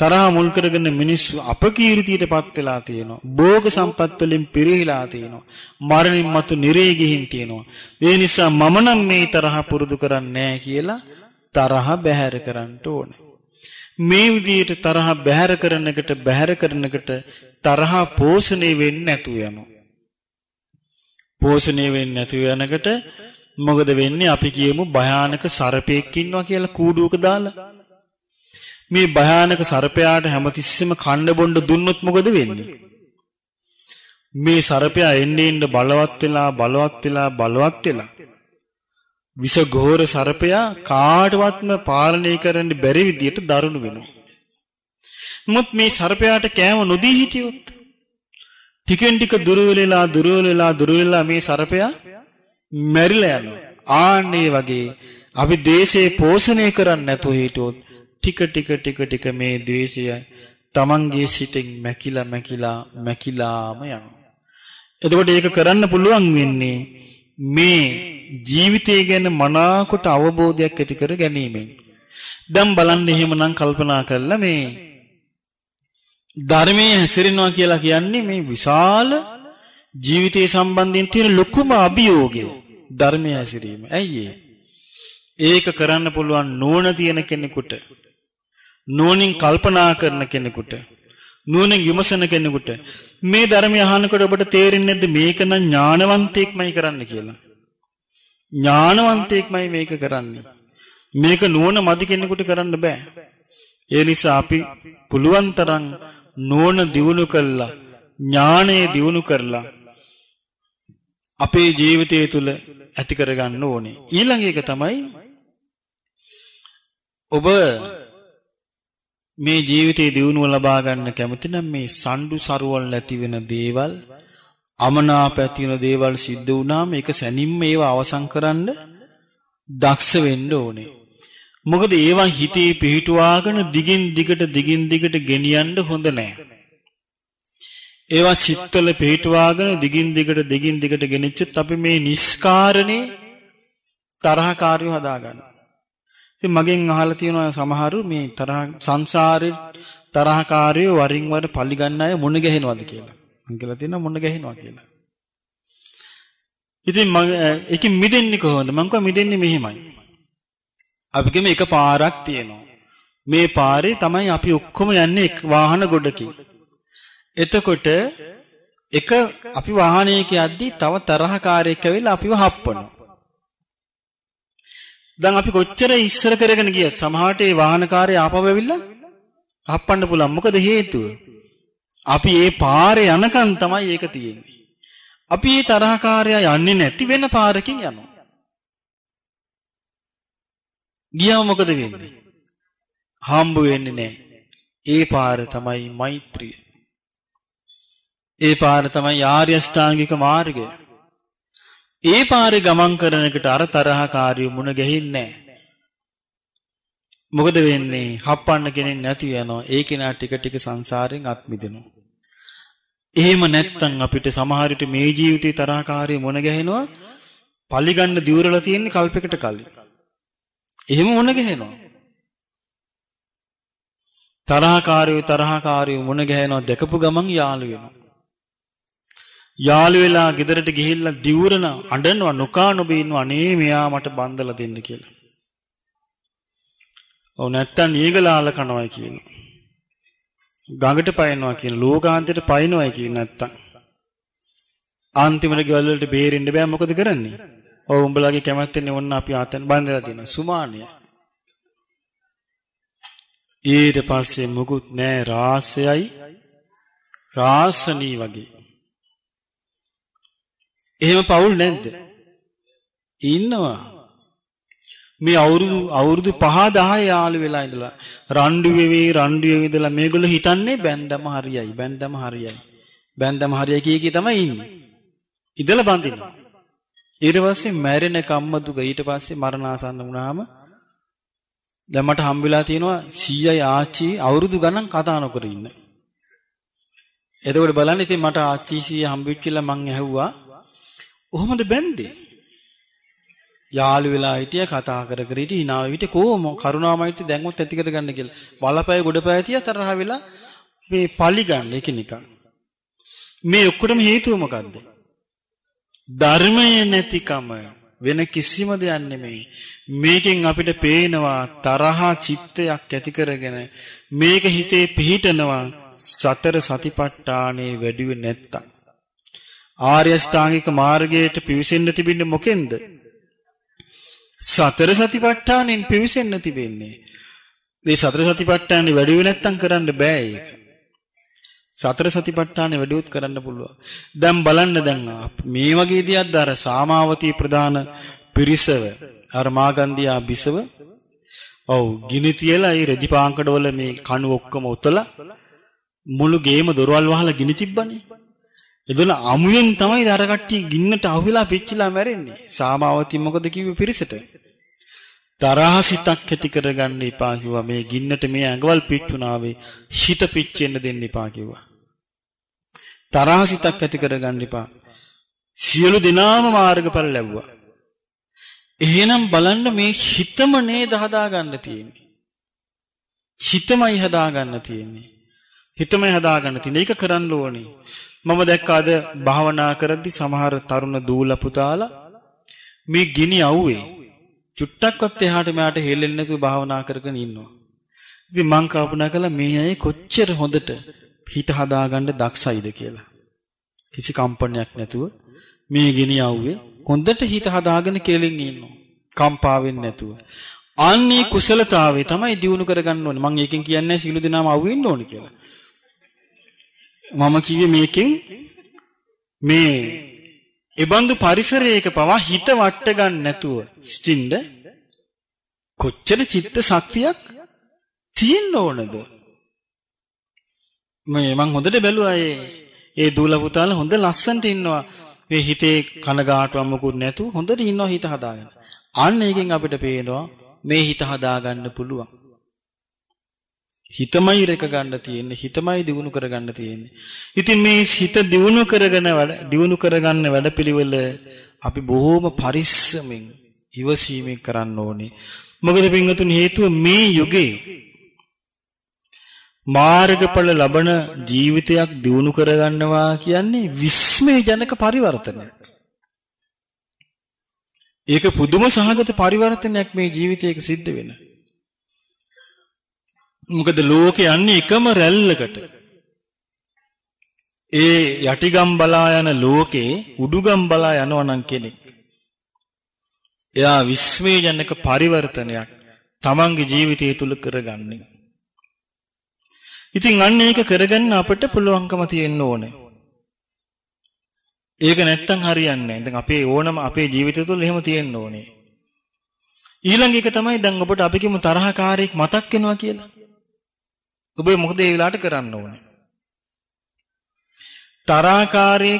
තරහා මුල් කරගෙන මිනිස්සු අපකීර්තියටපත් වෙලා තියෙනවා. භෝග සම්පත් වලින් පිරිහිලා තියෙනවා. මරණින් මතු නිරේ ගිහින් තියෙනවා. ඒ නිසා මම නම් මේ තරහ පුරුදු කරන්නේ නැහැ කියලා තරහ බැහැර කරන්න ඕනේ. මේ විදියට තරහා බැහැර කරනකට බැහැර කරනකට තරහා පෝෂණය වෙන්නේ නැතුව යනවා. පෝෂණය වෙන්නේ නැතුව යනකට මොකද වෙන්නේ අපි කියමු භයානක සර්පයෙක් ඉන්නවා කියලා කූඩුවක දාලා. මේ භයානක සර්පයාට හැමතිස්සෙම කණ්ඩ බොණ්ඩ දුන්නොත් මොකද වෙන්නේ? මේ සර්පයා එන්නේ එන්න බලවත් වෙලා බලවත් වෙලා බලවත් වෙලා විසඝෝර සර්පයා කාටවත්ම පාලනය කරන්න බැරි විදියට දරුණු වෙනවා. මුත් මේ සර්පයාට කෑම නොදී හිටියොත් ටිකෙන් ටික දුරවලලා දුරවලලා දුරවලලා මේ සර්පයා මැරිලා යනවා. ආන්නේ වගේ අපි දේශේ පෝෂණය කරන්නේ නැතුව හිටියොත් ටික ටික ටික ටික මේ ද්වේෂය තමන්ගේ සිතෙන් මැකිලා මැකිලා මැකිලාම යනවා. එතකොට ඒක කරන්න පුළුවන් වෙන්නේ මේ ජීවිතය ගැන මනාකොට අවබෝධයක් ඇති කර ගැනීමෙන් දැන් බලන්න එහෙමනම් කල්පනා කරලා මේ ධර්මයේ හැසිරෙනවා කියලා කියන්නේ මේ විශාල ජීවිතය සම්බන්ධයෙන් තියෙන ලොකුම අභියෝගය ධර්මයේ හැසිරීම. ඇයි ඒක කරන්න පුළුවන් නුවණ තියෙන කෙනෙකුට නුවණින් කල්පනා කරන කෙනෙකුට නුවණින් විමසන කෙනෙකුට මේ ධර්මය අහනකොට ඔබට තේරෙන්නේ නැද්ද මේක නම් ඥානවන්තයෙක්මයි කරන්න කියලා. ඥානවන්තයෙක්මයි මේක කරන්නේ. මේක නුවණ මදි කෙනෙකුට කරන්න බෑ. ඒ නිසා අපි පුළුවන් තරම් නුවණ දියුණු කළා ඥානය දියුණු කරලා අපේ ජීවිතය තුළ ඇති කරගන්න ඕනේ. ඊළඟ එක තමයි ඔබ මේ ජීවිතයේ දියුණුව ලබා ගන්න කැමති නම් මේ සණ්ඩු සරුවල් ඇති වෙන දේවල් අමනාප ඇති වෙන දේවල් සිද්ධ වුණාම ඒක සැනින්ම ඒව අවසන් කරන්න දක්ෂ වෙන්න ඕනේ. මොකද ඒවා හිතේ පිහිටුවාගෙන දිගින් දිගට දිගින් දිගට ගෙනියන්න හොඳ නැහැ. ඒවා සිත්වල පිහිටුවාගෙන දිගින් දිගට දිගින් දිගට ගෙනිච්චත් අපි මේ නිස්කාරණේ තරහකාරීව හදාගන්නවා. ඉතින් මගෙන් අහලා තියෙනවා සමහරු මේ තරහ සංසාරේ තරහකාරයෝ වරින් වර පලි ගන්න අය මුණ ගැහෙනවද කියලා. මං කියලා තියෙනවා මුණ ගැහෙනවා කියලා. ඉතින් මම ඒකෙන් මිදෙන්නේ කොහොමද? මං කව මිදෙන්නේ මෙහෙමයි. අපි ගෙම එක පාරක් තියෙනවා. මේ පාරේ තමයි අපි ඔක්කොම යන්නේ එක් වාහන ගොඩකින්. එතකොට එක අපි වාහනයක යද්දී තව තරහකාරයෙක් ඇවිල්ලා අපිව හප්පනවා. දැන් අපි කොච්චර ඉස්සර කරගෙන ගිය සමහරට ඒ වාහනකාරය ආපහු ඇවිල්ලා හප්පන්න පුළුවන්. මොකද හේතුව? අපි ඒ පාරේ යනකන් තමයි ඒක තියෙන්නේ. අපි ඒ තරහකාරයා යන්නේ නැති වෙන පාරකින් යනවා. ගියාම මොකද වෙන්නේ? හම්බ වෙන්නේ නැහැ. ඒ පාර තමයි මෛත්‍රිය. ඒ පාර තමයි ආර්ය ශ්‍රාංගික මාර්ගය. ඒ පාරි ගමන් කරනකට අර තරහාකාරිය මුණ ගැහින්නේ. මොකද වෙන්නේ හප්පන්න කෙනෙන් නැති යනවා ඒ කෙනා ටික ටික සංසාරයෙන් අත්මිදෙනවා. එහෙම නැත්තම් අපිට සමහරට මේ ජීවිතේ තරහාකාරිය මුණ ගැහෙනවා පල්ලිගන්න දියුරලා තියෙන්නේ කල්පයකට කලින්. එහෙම මුණ ගැහෙනවා. තරහාකාරිය තරහාකාරිය මුණ ගැහෙනවා දැකපු ගමන් යාළු වෙනවා. යාළු වෙලා ගෙදරට ගිහිල්ලා දිවුරන අඬනවා නොකා නොබී ඉන්නවා අනේ මෙයා මට බන්දලා දෙන්න කියලා. ඔව් නැත්තම් ඊගලාල කනවා කියන. ගඟට පයනවා කියන ලෝකාන්තයට පයනවායි කියන නැත්තම්. අන්තිමට ගෙවල් වලට බේරෙන්න බෑ මොකද කරන්නේ? ඔව් උඹලාගේ කැමැත්තෙන් ඔන්න අපි ආතන් බඳලා දෙනවා සුමානිය. ඊට පස්සේ මුකුත් නෑ රාසයයි රාසනී වගේ. එහෙම පවුල් නැද්ද? ඉන්නවා. මේ අවුරුදු අවුරුදු 5 10 යාළු වෙලා ඉඳලා රණ්ඩු වෙවි රණ්ඩු වෙවි ඉඳලා මේගොල්ලෝ හිතන්නේ බැන්දම හරියයි බැන්දම හරියයි බැන්දම හරියයි කිය කී තමයි ඉන්නේ ඉඳලා බඳිනවා ඊට පස්සේ මැරෙන කම්ම දුක ඊට පස්සේ මරණාසන්න වුණාම දැන් මට හම්බෙලා තියෙනවා 100යි ආච්චි අවුරුදු ගණන් කතා නොකර ඉන්න එතකොට බලන්න ඉතින් මට ආච්චි 100 හම්බෙච්ච කියලා මං ඇහුවා කොහොමද බැන්දේ? යාළු වෙලා හිටිය කතා කර කර හිටි hinaව හිටිය කොහොම කරුණාමයිති දැන්වත් ඇති කරගන්න කියලා. බලපෑ ගොඩපෑ තියා තරහ වෙලා මේ පලි ගන්න එක නිකන්. මේ ඔක්කොටම හේතුව මොකද්ද? ධර්මය නැතිකම වෙන කිසිම දෙයක් නෙමෙයි. මේකෙන් අපිට පේනවා තරහා චිත්තයක් ඇති කරගෙන මේක හිතේ පිහිටනවා සතර සතිපට්ඨානේ වැඩිවෙ නැත්තම්. ආර්ය ස්ථාංගික මාර්ගයට පිවිසෙන්න තිබෙන්නේ මොකෙන්ද? සතර සතිපට්ඨානෙන් පිවිසෙන්න තිබෙන්නේ. මේ සතර සතිපට්ඨානෙ වැඩි වෙ නැත්තම් කරන්න බෑ ඒක. සතර සතිපට්ඨානෙ වැඩිවත් කරන්න පුළුවන්. දැන් බලන්න දැන් මේ වගේ දියක්ද අර සාමාවතී ප්‍රධාන පිරිසව අර මාගන්දියා බිසව ඔව් ගිනි තියලා ඒ රෙදි පාංකඩවල මේ කණු ඔක්කොම උතලා මුළු ගේම දොරවල් වහලා ගිනි තිබ්බනේ. එදුන අමුයෙන් තමයි දර කට්ටිය ගින්නට අහුවෙලා පිච්චිලා මැරෙන්නේ. සාමාවතී මොකද කිව්වේ පිරිසට? තරහ සිතක් ඇති කරගන්න එපා කිව්වා. මේ ගින්නට මේ ඇඟවල් පිච්චුණාවේ හිත පිච්චෙන්න දෙන්න එපා කිව්වා. තරහ සිතක් ඇති කරගන්න එපා. සියලු දෙනාම මාර්ගඵල ලැබුවා. එහෙනම් බලන්න මේ හිතම නේද හදාගන්න තියෙන්නේ. හිතමයි හදාගන්න තියෙන්නේ. හිතමයි හදාගන්න තියෙන්නේ. ඒක කරන්න ඕනේ. මම දැක්කාද භාවනා කරද්දි සමහර තරුණ දූල පුතාලා මේ ගිනි අවුවේ චුට්ටක්වත් එහාට මෙහාට හෙල්ලෙන්නේ නැතුව භාවනා කරගෙන ඉන්නවා. ඉතින් මං කල්පනා කළා මේ අය කොච්චර හොඳට හිත හදාගන්න දක්ෂයිද කියලා. කිසි කම්පනයක් නැතුව මේ ගිනි අවුවේ හොඳට හිත හදාගෙන කෙලින් ඉන්නවා. කම්පා වෙන්නේ නැතුව. අන්නේ කුසලතාවේ තමයි දිනු කරගන්න ඕනේ. මම ඒකෙන් කියන්නේ සීළු දිනාම අවු වෙන්න ඕනේ කියලා. මම කිව්වේ මේකෙන් මේ එබඳු පරිසරයක පවා හිත වට ගන්න නැතුව සිටින්න කොච්චර චිත්ත ශක්තියක් තියෙන්න ඕනද මේ මං හොඳට බැලුවා ඒ ඒ දූල පුතාලා හොඳ ලස්සනට ඉන්නවා මේ හිතේ කනගාටුවක් මොකුත් නැතුව හොඳට ඉන්නවා හිත හදාගෙන අන්න ඒකෙන් අපිට පේනවා මේ හිත හදාගන්න පුළුවන් හිතමයි රැක ගන්න තියෙන්නේ හිතමයි දිනු කර ගන්න තියෙන්නේ. ඉතින් මේ හිත දිනු කරගෙන දිනු කරගන්න වැඩපිළිවෙල අපි බොහොම පරිස්සමෙන් ඉවසීමෙන් කරන්න ඕනේ. මොකද පින්වතුන් හේතුව මේ යුගයේ මාර්ගඵල ලබන ජීවිතයක් දිනු කරගන්නවා කියන්නේ විස්මයජනක පරිවර්තනයක්. ඒක පුදුම සහගත පරිවර්තනයක් මේ ජීවිතයක සිද්ධ වෙනවා. මොකද ලෝක යන්නේ එකම රැල්ලකට. ඒ යටිගම් බලා යන ලෝකේ උඩුගම් බලා යනවා නම් කෙනෙක්. එයා විශ්වේජනක පරිවර්තනයක් තමන්ගේ ජීවිතය තුළ කරගන්නේ. ඉතින් අන්න ඒක කරගන්න අපිට පුළුවන්කම තියෙන්න ඕනේ. ඒක නැත්තම් හරියන්නේ නැහැ. දැන් අපේ ඕනම අපේ ජීවිතය තුළ එහෙම තියෙන්න ඕනේ. ඊළඟ එක තමයි දැන් ඔබට අපි කිමු තරහකාරයෙක් මතක් වෙනවා කියලා. ඔබ මොකද ඒ වෙලාවට කරන්න ඕනේ? තරාකාරයේ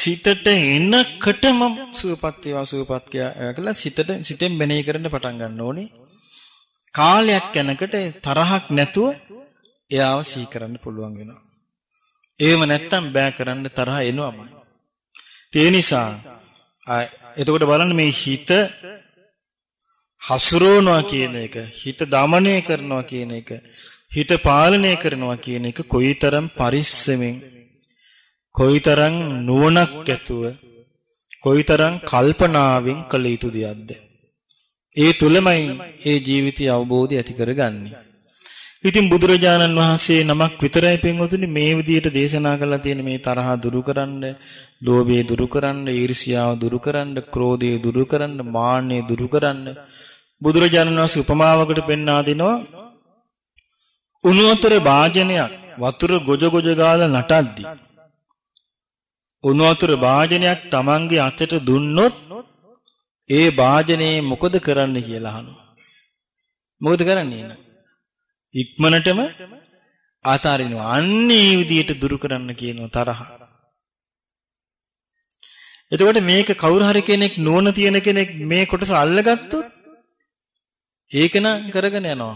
සිතට එනකොටම සුවපත් වේවා සුවපත් කියලා සිතට සිතෙන් මෙනෙහි කරන්න පටන් ගන්න ඕනේ. කාලයක් යනකොට තරහක් නැතුව එයාව සිහි කරන්න පුළුවන් වෙනවා. එහෙම නැත්තම් බෑ කරන්න තරහ එනවාමයි. ඒ නිසා එතකොට බලන්න මේ හිත හසුරවනවා කියන එක හිත දමණය කරනවා කියන එක හිත පාලනය කරනවා කියන එක කොයිතරම් පරිස්සමෙන් කොයිතරම් නුවණක් ඇතුව කොයිතරම් කල්පනාවෙන් කළ යුතු දෙයක්ද ඒ තුලමයි ඒ ජීවිතය අවබෝධය ඇති කරගන්නේ ඉතින් බුදුරජාණන් වහන්සේ නමක් විතරයි පෙන්වතුනි මේ විදියට දේශනා කළා තියෙන මේ තරහා දුරු කරන්න, ලෝභය දුරු කරන්න, ඊර්ෂියාව දුරු කරන්න, ක්‍රෝධය දුරු කරන්න, මාන්නය දුරු කරන්න බුදුරජාණන් වහන්සේ උපමාවකට පෙන්වා දෙනවා උණුවතර භාජනයක් වතුර ගොජ ගොජ ගාලා නටද්දි උණුවතර භාජනයක් Tamange අතට දුන්නොත් ඒ භාජනේ මොකද කරන්න කියලා අහනවා මොකද කරන්නේ න ะ ඉක්මනටම ආතාරිනවා අන්නේ විදියට දුරු කරන්න කියන තරහ එතකොට මේක කවුරු හරි කෙනෙක් නුවණ තියෙන කෙනෙක් මේ කොටස අල්ලගත්තොත් ඒකනම් කරගෙන යනවා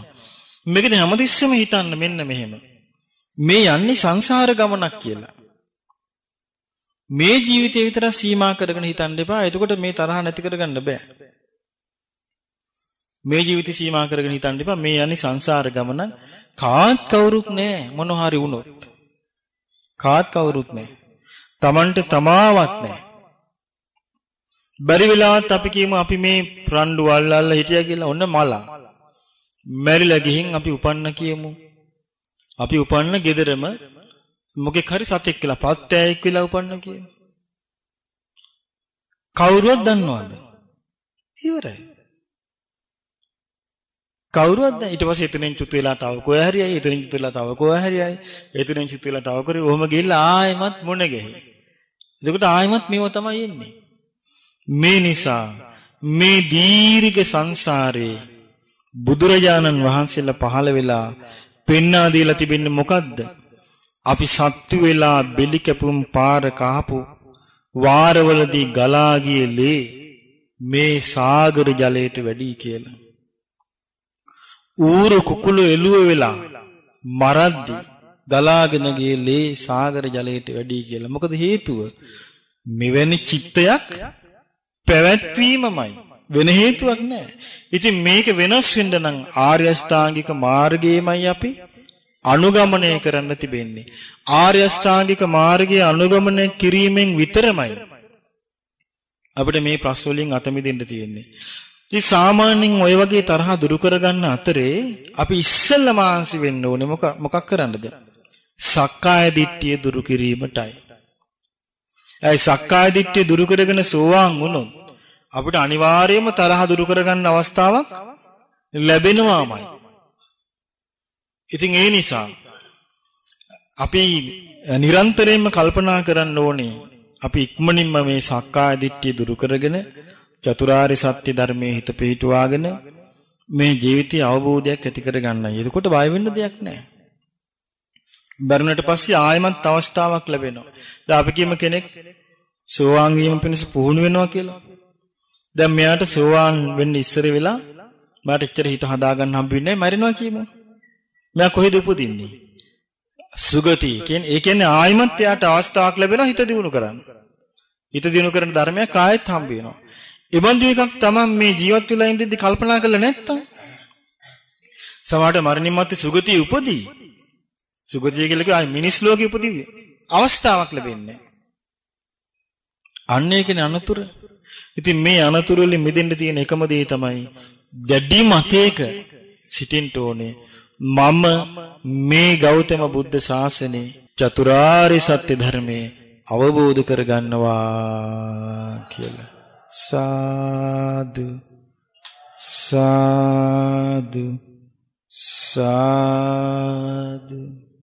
මේකද හැමතිස්සෙම හිතන්න මෙන්න මෙහෙම. මේ යන්නේ සංසාර ගමනක් කියලා. මේ ජීවිතේ විතර සීමා කරගෙන හිතන්න එපා. එතකොට මේ තරහ නැති කරගන්න බෑ. මේ ජීවිතේ සීමා කරගෙන හිතන්න එපා. මේ යන්නේ සංසාර ගමනක්. කාත් කවුරුත් නෑ මොන හරි වුණොත්. කාත් කවුරුත් නෑ. Tamanට තමාවත් නෑ. බැරි වෙලාවත් අපි කියමු අපි මේ රණ්ඩු අල්ලල්ලා හිටියා කියලා ඔන්න මලා. මැරිලා ගිහින් අපි උපන්න කියමු. අපි උපන්න gederම මොකෙක් හරි සතෙක් කියලා පත්තෑයෙක් වෙලා උපන්න කියමු. කවුරුවත් දන්නවද? ඉවරයි. කවුරුවත් දැන් ඊට පස්සේ එතනින් චුත් වෙලා තව කොහේ හරි ආයි එතනින් චුත් වෙලා තව කොහේ හරි ආයි එතනින් චුත් වෙලා තව කරේ ඔහොම ගිහිල්ලා ආයෙමත් මොන ගෙහි. එතකොට ආයෙමත් මේව තමයි එන්නේ. මේ නිසා මේ දීර්ඝ සංසාරේ බුදුරජාණන් වහන්සේලා පහළ වෙලා පෙන්වා දීලා තිබෙන්නේ මොකද්ද? අපි සත්තු වෙලා බෙලි කැපුම් පාර කාපු වාරවලදී ගලා ගියේ ලේ මේ සාගර ජලයට වැඩි කියලා. ඌරු කුකුළු එළුව වෙලා මරද්දි ගලාගෙන ගියේ ලේ සාගර ජලයට වැඩි කියලා. මොකද හේතුව මෙවැනි චිත්තයක් පැවැත්වීමමයි. වෙන හේතුවක් නැහැ. ඉතින් මේක වෙනස් වෙන්න නම් ආර්ය අෂ්ටාංගික මාර්ගයමයි අපි අනුගමනය කරන්න තිබෙන්නේ. ආර්ය අෂ්ටාංගික මාර්ගය අනුගමනය කිරීමෙන් විතරමයි අපිට මේ ප්‍රස් වලින් අත මිදෙන්න තියෙන්නේ. ඉතින් සාමාන්‍යයෙන් ওই වගේ තරහ දුරු කරගන්න අතරේ අපි ඉස්සෙල්ලා මාංශි වෙන්න ඕනේ මොකක් මොකක් කරන්නද? සක්කාය දිට්ඨිය දුරු කිරීමටයි. ඒ සක්කාය දිට්ඨිය දුරු කරගෙන සෝවාන් වුණොත් අපිට අනිවාර්යයෙන්ම තරහ දුරු කරගන්න අවස්ථාවක් ලැබෙනවාමයි. ඉතින් ඒ නිසා අපි නිරන්තරයෙන්ම කල්පනා කරන්න ඕනේ අපි ඉක්මනින්ම මේ සක්කාය දිට්ඨිය දුරු කරගෙන චතුරාර්ය සත්‍ය ධර්මයේ හිත පිහිටුවාගෙන මේ ජීවිතය අවබෝධයක් ඇති කරගන්නයි. එතකොට බය වෙන්න දෙයක් නැහැ. බැරුණට පස්සේ ආයමත් අවස්ථාවක් ලැබෙනවා. දැන් අපි කියමු කෙනෙක් සෝවාන් වීම පිණිස පුහුණු වෙනවා කියලා. දැන් මෙයාට සෝවාන් වෙන්න ඉස්සර වෙලා මට එච්චර හිත හදාගන්න හම්බුනේ මැරෙනවා කියමු. මෙයා කොහෙද උපදින්නේ? සුගති කියන්නේ ඒ කියන්නේ ආයිමත් එයාට අවස්ථාවක් ලැබෙනවා හිත දියුණු කරන්න. හිත දියුණු කරන ධර්මයක් ආයෙත් හම්බ වෙනවා. ඒබඳු එකක් තමයි මේ ජීවත් වෙලා ඉඳිද්දි කල්පනා කරලා නැත්තම්. සමහරට මරණින් මත්තේ සුගතිය උපදී. සුගතිය කියලා කිව්වම මිනිස් ලෝකෙ උපදිවි. අවස්ථාවක් ලැබෙන්නේ. අන්න ඒකනේ අනතුරු ඉතින් මේ අනතුරු වලින් මිදෙන්න තියෙන එකම දේ තමයි දැඩි මතයක සිටින්න ඕනේ. මම මේ ගෞතම බුද්ධ ශාසනේ චතුරාර්ය සත්‍ය ධර්මයේ අවබෝධ කරගන්නවා කියලා. සාදු සාදු සාදු